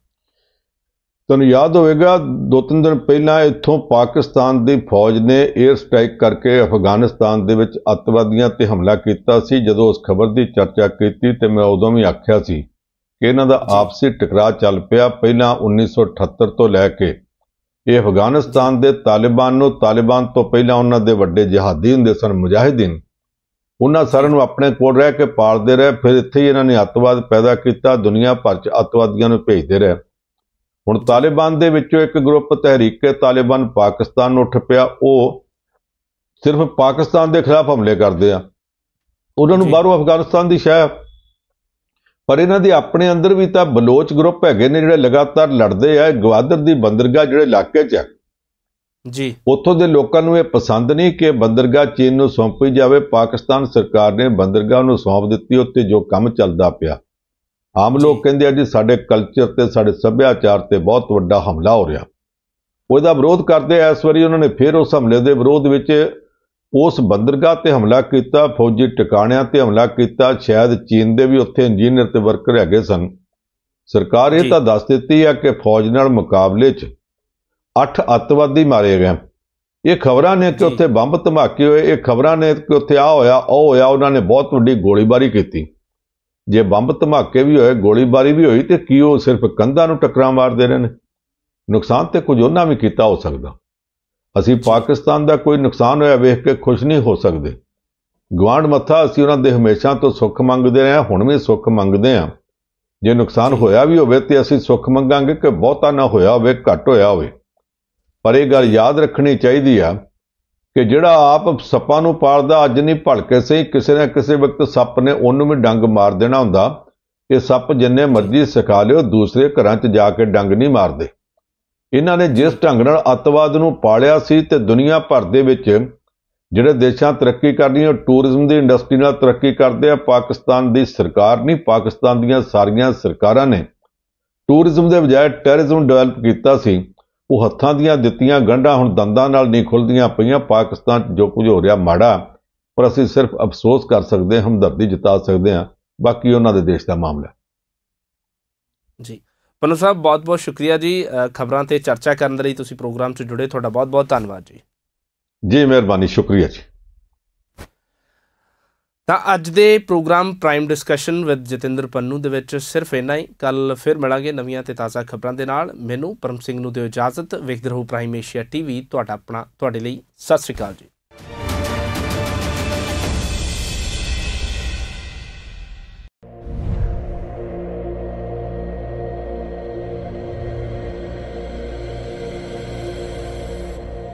ਤੁਹਾਨੂੰ ਯਾਦ ਹੋਵੇਗਾ ਦੋ ਤਿੰਨ ਦਿਨ ਪਹਿਲਾਂ ਇੱਥੋਂ ਪਾਕਿਸਤਾਨ ਦੀ ਫੌਜ ਨੇ 에ਅਰ ਸਟ੍ਰਾਈਕ ਕਰਕੇ ਅਫਗਾਨਿਸਤਾਨ ਦੇ ਵਿੱਚ ਅੱਤਵਾਦੀਆਂ ਤੇ ਹਮਲਾ ਕੀਤਾ ਸੀ ਜਦੋਂ ਉਸ ਖਬਰ ਦੀ ਚਰਚਾ ਕੀਤੀ ਤੇ ਮੈਂ ਉਦੋਂ ਵੀ ਆਖਿਆ ਸੀ ਕਿ ਇਹਨਾਂ ਦਾ ਆਪਸੀ ਟਕਰਾਅ ਚੱਲ ਪਿਆ ਪਹਿਲਾਂ 1978 ਤੋਂ ਲੈ ਕੇ ਇਹ ਅਫਗਾਨਿਸਤਾਨ ਦੇ ਤਾਲਿਬਾਨ ਨੂੰ ਤਾਲਿਬਾਨ ਤੋਂ ਪਹਿਲਾਂ ਉਹਨਾਂ ਦੇ ਵੱਡੇ ਜਹਾਦੀ ਹੁੰਦੇ ਸਨ ਮੁਜਾਹਿਦਿਨ ਉਹਨਾਂ ਸਾਰਿਆਂ ਨੂੰ ਆਪਣੇ ਕੋਲ ਰਹਿ ਕੇ ਪਾਲਦੇ ਰਹੇ ਫਿਰ ਇੱਥੇ ਹੀ ਇਹਨਾਂ ਨੇ ਅੱਤਵਾਦ ਪੈਦਾ ਕੀਤਾ ਦੁਨੀਆ ਭਰ 'ਚ ਅੱਤਵਾਦੀਆਂ ਨੂੰ ਭੇਜਦੇ ਰਹੇ ਹੁਣ ਤਾਲਿਬਾਨ ਦੇ ਵਿੱਚੋਂ ਇੱਕ ਗਰੁੱਪ ਤਹਿਰੀਕੇ ਤਾਲਿਬਾਨ ਪਾਕਿਸਤਾਨ ਉੱਠ ਪਿਆ ਉਹ ਸਿਰਫ ਪਾਕਿਸਤਾਨ ਦੇ ਖਿਲਾਫ ਹਮਲੇ ਕਰਦੇ ਆ ਉਹਨਾਂ ਨੂੰ ਬਾਹਰੋਂ ਅਫਗਾਨਿਸਤਾਨ ਦੀ ਸ਼ਾਇਦ ਪਰ ਇਹਨਾਂ ਦੇ ਆਪਣੇ ਅੰਦਰ ਵੀ ਤਾਂ ਬਲੋਚ ਗਰੁੱਪ ਹੈਗੇ ਨੇ ਜਿਹੜੇ ਲਗਾਤਾਰ ਲੜਦੇ ਆ ਗਵਾਦਰ ਦੀ ਬੰਦਰਗਾਹ ਜਿਹੜੇ ਇਲਾਕੇ 'ਚ ਜੀ ਉੱਥੋਂ ਦੇ ਲੋਕਾਂ ਨੂੰ ਇਹ ਪਸੰਦ ਨਹੀਂ ਕਿ ਬੰਦਰਗਾਹ ਚੀਨ ਨੂੰ ਸੌਂਪੀ ਜਾਵੇ ਪਾਕਿਸਤਾਨ ਸਰਕਾਰ ਨੇ ਬੰਦਰਗਾਹ ਨੂੰ ਸੌਂਪ ਦਿੱਤੀ ਉੱਤੇ ਜੋ ਕੰਮ ਚੱਲਦਾ ਪਿਆ ਆਮ ਲੋਕ ਕਹਿੰਦੇ ਆ ਜੀ ਸਾਡੇ ਕਲਚਰ ਤੇ ਸਾਡੇ ਸੱਭਿਆਚਾਰ ਤੇ ਬਹੁਤ ਵੱਡਾ ਹਮਲਾ ਹੋ ਰਿਹਾ ਉਹਦਾ ਵਿਰੋਧ ਕਰਦੇ ਐਸ ਵਾਰੀ ਉਹਨਾਂ ਨੇ ਫਿਰ ਉਸ ਹਮਲੇ ਦੇ ਵਿਰੋਧ ਵਿੱਚ ਉਸ ਬੰਦਰਗਾਹ ਤੇ ਹਮਲਾ ਕੀਤਾ ਫੌਜੀ ਟਿਕਾਣਿਆਂ ਤੇ ਹਮਲਾ ਕੀਤਾ ਸ਼ਾਇਦ ਚੀਨ ਦੇ ਵੀ ਉੱਥੇ ਇੰਜੀਨੀਅਰ ਤੇ ਵਰਕਰ ਹੈਗੇ ਸਨ ਸਰਕਾਰ ਇਹ ਤਾਂ ਦੱਸ ਦਿੱਤੀ ਆ ਕਿ ਫੌਜ ਨਾਲ ਮੁਕਾਬਲੇ 'ਚ 8 ਅੱਤਵਾਦੀ ਮਾਰੇ ਗਏ ਇਹ ਖਬਰਾਂ ਨੇ ਕਿ ਉੱਥੇ ਬੰਬ ਧਮਾਕੇ ਹੋਏ ਇਹ ਖਬਰਾਂ ਨੇ ਕਿ ਉੱਥੇ ਆ ਹੋਇਆ ਉਹ ਹੋਇਆ ਉਹਨਾਂ ਨੇ ਬਹੁਤ ਵੱਡੀ ਗੋਲੀਬਾਰੀ ਕੀਤੀ ਜੇ ਬੰਬ ਧਮਾਕੇ ਵੀ ਹੋਏ ਗੋਲੀਬਾਰੀ ਵੀ ਹੋਈ ਤੇ ਕੀ ਉਹ ਸਿਰਫ ਕੰਧਾਂ ਨੂੰ ਟਕਰਾਂ ਮਾਰਦੇ ਰਹੇ ਨੇ ਨੁਕਸਾਨ ਤੇ ਕੁਝ ਉਹਨਾਂ ਵੀ ਕੀਤਾ ਹੋ ਸਕਦਾ ਅਸੀਂ ਪਾਕਿਸਤਾਨ ਦਾ ਕੋਈ ਨੁਕਸਾਨ ਹੋਇਆ ਵੇਖ ਕੇ ਖੁਸ਼ ਨਹੀਂ ਹੋ ਸਕਦੇ ਗਵਾਂਡ ਮੱਥਾ ਅਸੀਂ ਉਹਨਾਂ ਦੇ ਹਮੇਸ਼ਾ ਤੋਂ ਸੁੱਖ ਮੰਗਦੇ ਰਹੇ ਹੁਣ ਵੀ ਸੁੱਖ ਮੰਗਦੇ ਆ ਜੇ ਨੁਕਸਾਨ ਹੋਇਆ ਵੀ ਹੋਵੇ ਤੇ ਅਸੀਂ ਸੁੱਖ ਮੰਗਾਂਗੇ ਕਿ ਬਹੁਤਾ ਨਾ ਹੋਇਆ ਹੋਵੇ ਘੱਟ ਹੋਇਆ ਹੋਵੇ ਪਰ ਇਹ ਗੱਲ ਯਾਦ ਰੱਖਣੀ ਚਾਹੀਦੀ ਆ ਕਿ ਜਿਹੜਾ ਆਪ ਸੱਪਾਂ ਨੂੰ ਪਾਲਦਾ ਅੱਜ ਨਹੀਂ ਭਲਕੇ ਸਹੀ ਕਿਸੇ ਨਾ ਕਿਸੇ ਵਕਤ ਸੱਪ ਨੇ ਉਹਨੂੰ ਵੀ ਡੰਗ ਮਾਰ ਦੇਣਾ ਹੁੰਦਾ ਇਹ ਸੱਪ ਜਿੰਨੇ ਮਰਜ਼ੀ ਸਿਖਾ ਲਿਓ ਦੂਸਰੇ ਘਰਾਂ 'ਚ ਜਾ ਕੇ ਡੰਗ ਨਹੀਂ ਮਾਰਦੇ ਇਹਨਾਂ ਨੇ ਜਿਸ ਢੰਗ ਨਾਲ ਅੱਤਵਾਦ ਨੂੰ ਪਾਲਿਆ ਸੀ ਤੇ ਦੁਨੀਆ ਭਰ ਦੇ ਵਿੱਚ ਜਿਹੜੇ ਦੇਸ਼ਾਂ ਤਰੱਕੀ ਕਰਦੀਆਂ ਟੂਰਿਜ਼ਮ ਦੀ ਇੰਡਸਟਰੀ ਨਾਲ ਤਰੱਕੀ ਕਰਦੇ ਆ ਪਾਕਿਸਤਾਨ ਦੀ ਸਰਕਾਰ ਨਹੀਂ ਪਾਕਿਸਤਾਨ ਦੀਆਂ ਸਾਰੀਆਂ ਸਰਕਾਰਾਂ ਨੇ ਟੂਰਿਜ਼ਮ ਦੇ ਬਜਾਏ ਟੈਰਰਿਜ਼ਮ ਡਿਵੈਲਪ ਕੀਤਾ ਸੀ ਉਹ ਹੱਥਾਂ ਦੀਆਂ ਦਿੱਤੀਆਂ ਗੰਢਾਂ ਹੁਣ ਦੰਦਾਂ ਨਾਲ ਨਹੀਂ ਖੁੱਲਦੀਆਂ ਪਈਆਂ ਪਾਕਿਸਤਾਨ ਜੋ ਕੁਝ ਹੋ ਰਿਹਾ ਮਾੜਾ ਪਰ ਅਸੀਂ ਸਿਰਫ ਅਫਸੋਸ ਕਰ ਸਕਦੇ ਹਾਂ ਹਮਦਰਦੀ ਜਤਾ ਸਕਦੇ ਹਾਂ ਬਾਕੀ ਉਹਨਾਂ ਦੇ ਦੇਸ਼ ਦਾ ਮਾਮਲਾ ਜੀ ਪਨੋ ਸਾਹਿਬ ਬਹੁਤ ਬਹੁਤ ਸ਼ੁਕਰੀਆ ਜੀ ਖਬਰਾਂ ਤੇ ਚਰਚਾ ਕਰਨ ਦੇ ਲਈ ਤੁਸੀਂ ਪ੍ਰੋਗਰਾਮ 'ਚ ਜੁੜੇ ਤੁਹਾਡਾ ਬਹੁਤ ਬਹੁਤ ਧੰਨਵਾਦ ਜੀ ਜੀ ਮਿਹਰਬਾਨੀ ਸ਼ੁਕਰੀਆ ਜੀ ਤਾਂ ਅੱਜ ਦੇ program prime discussion with Jatinder Pannu ਦੇ ਵਿੱਚ ਸਿਰਫ ਇੰਨਾ ਹੀ ਕੱਲ ਫਿਰ ਮਿਲਾਂਗੇ ਨਵੀਆਂ ਤੇ ਤਾਜ਼ਾ ਖਬਰਾਂ ਦੇ ਨਾਲ ਮੈਨੂੰ ਪਰਮ ਸਿੰਘ ਨੂੰ ਦਿਓ ਇਜਾਜ਼ਤ ਵੇਖਦੇ ਰਹੋ ਪ੍ਰਾਈਮ ਏਸ਼ੀਆ ਟੀਵੀ ਤੁਹਾਡਾ ਆਪਣਾ ਤੁਹਾਡੇ ਲਈ ਸਤਿ ਸ਼੍ਰੀ ਅਕਾਲ ਜੀ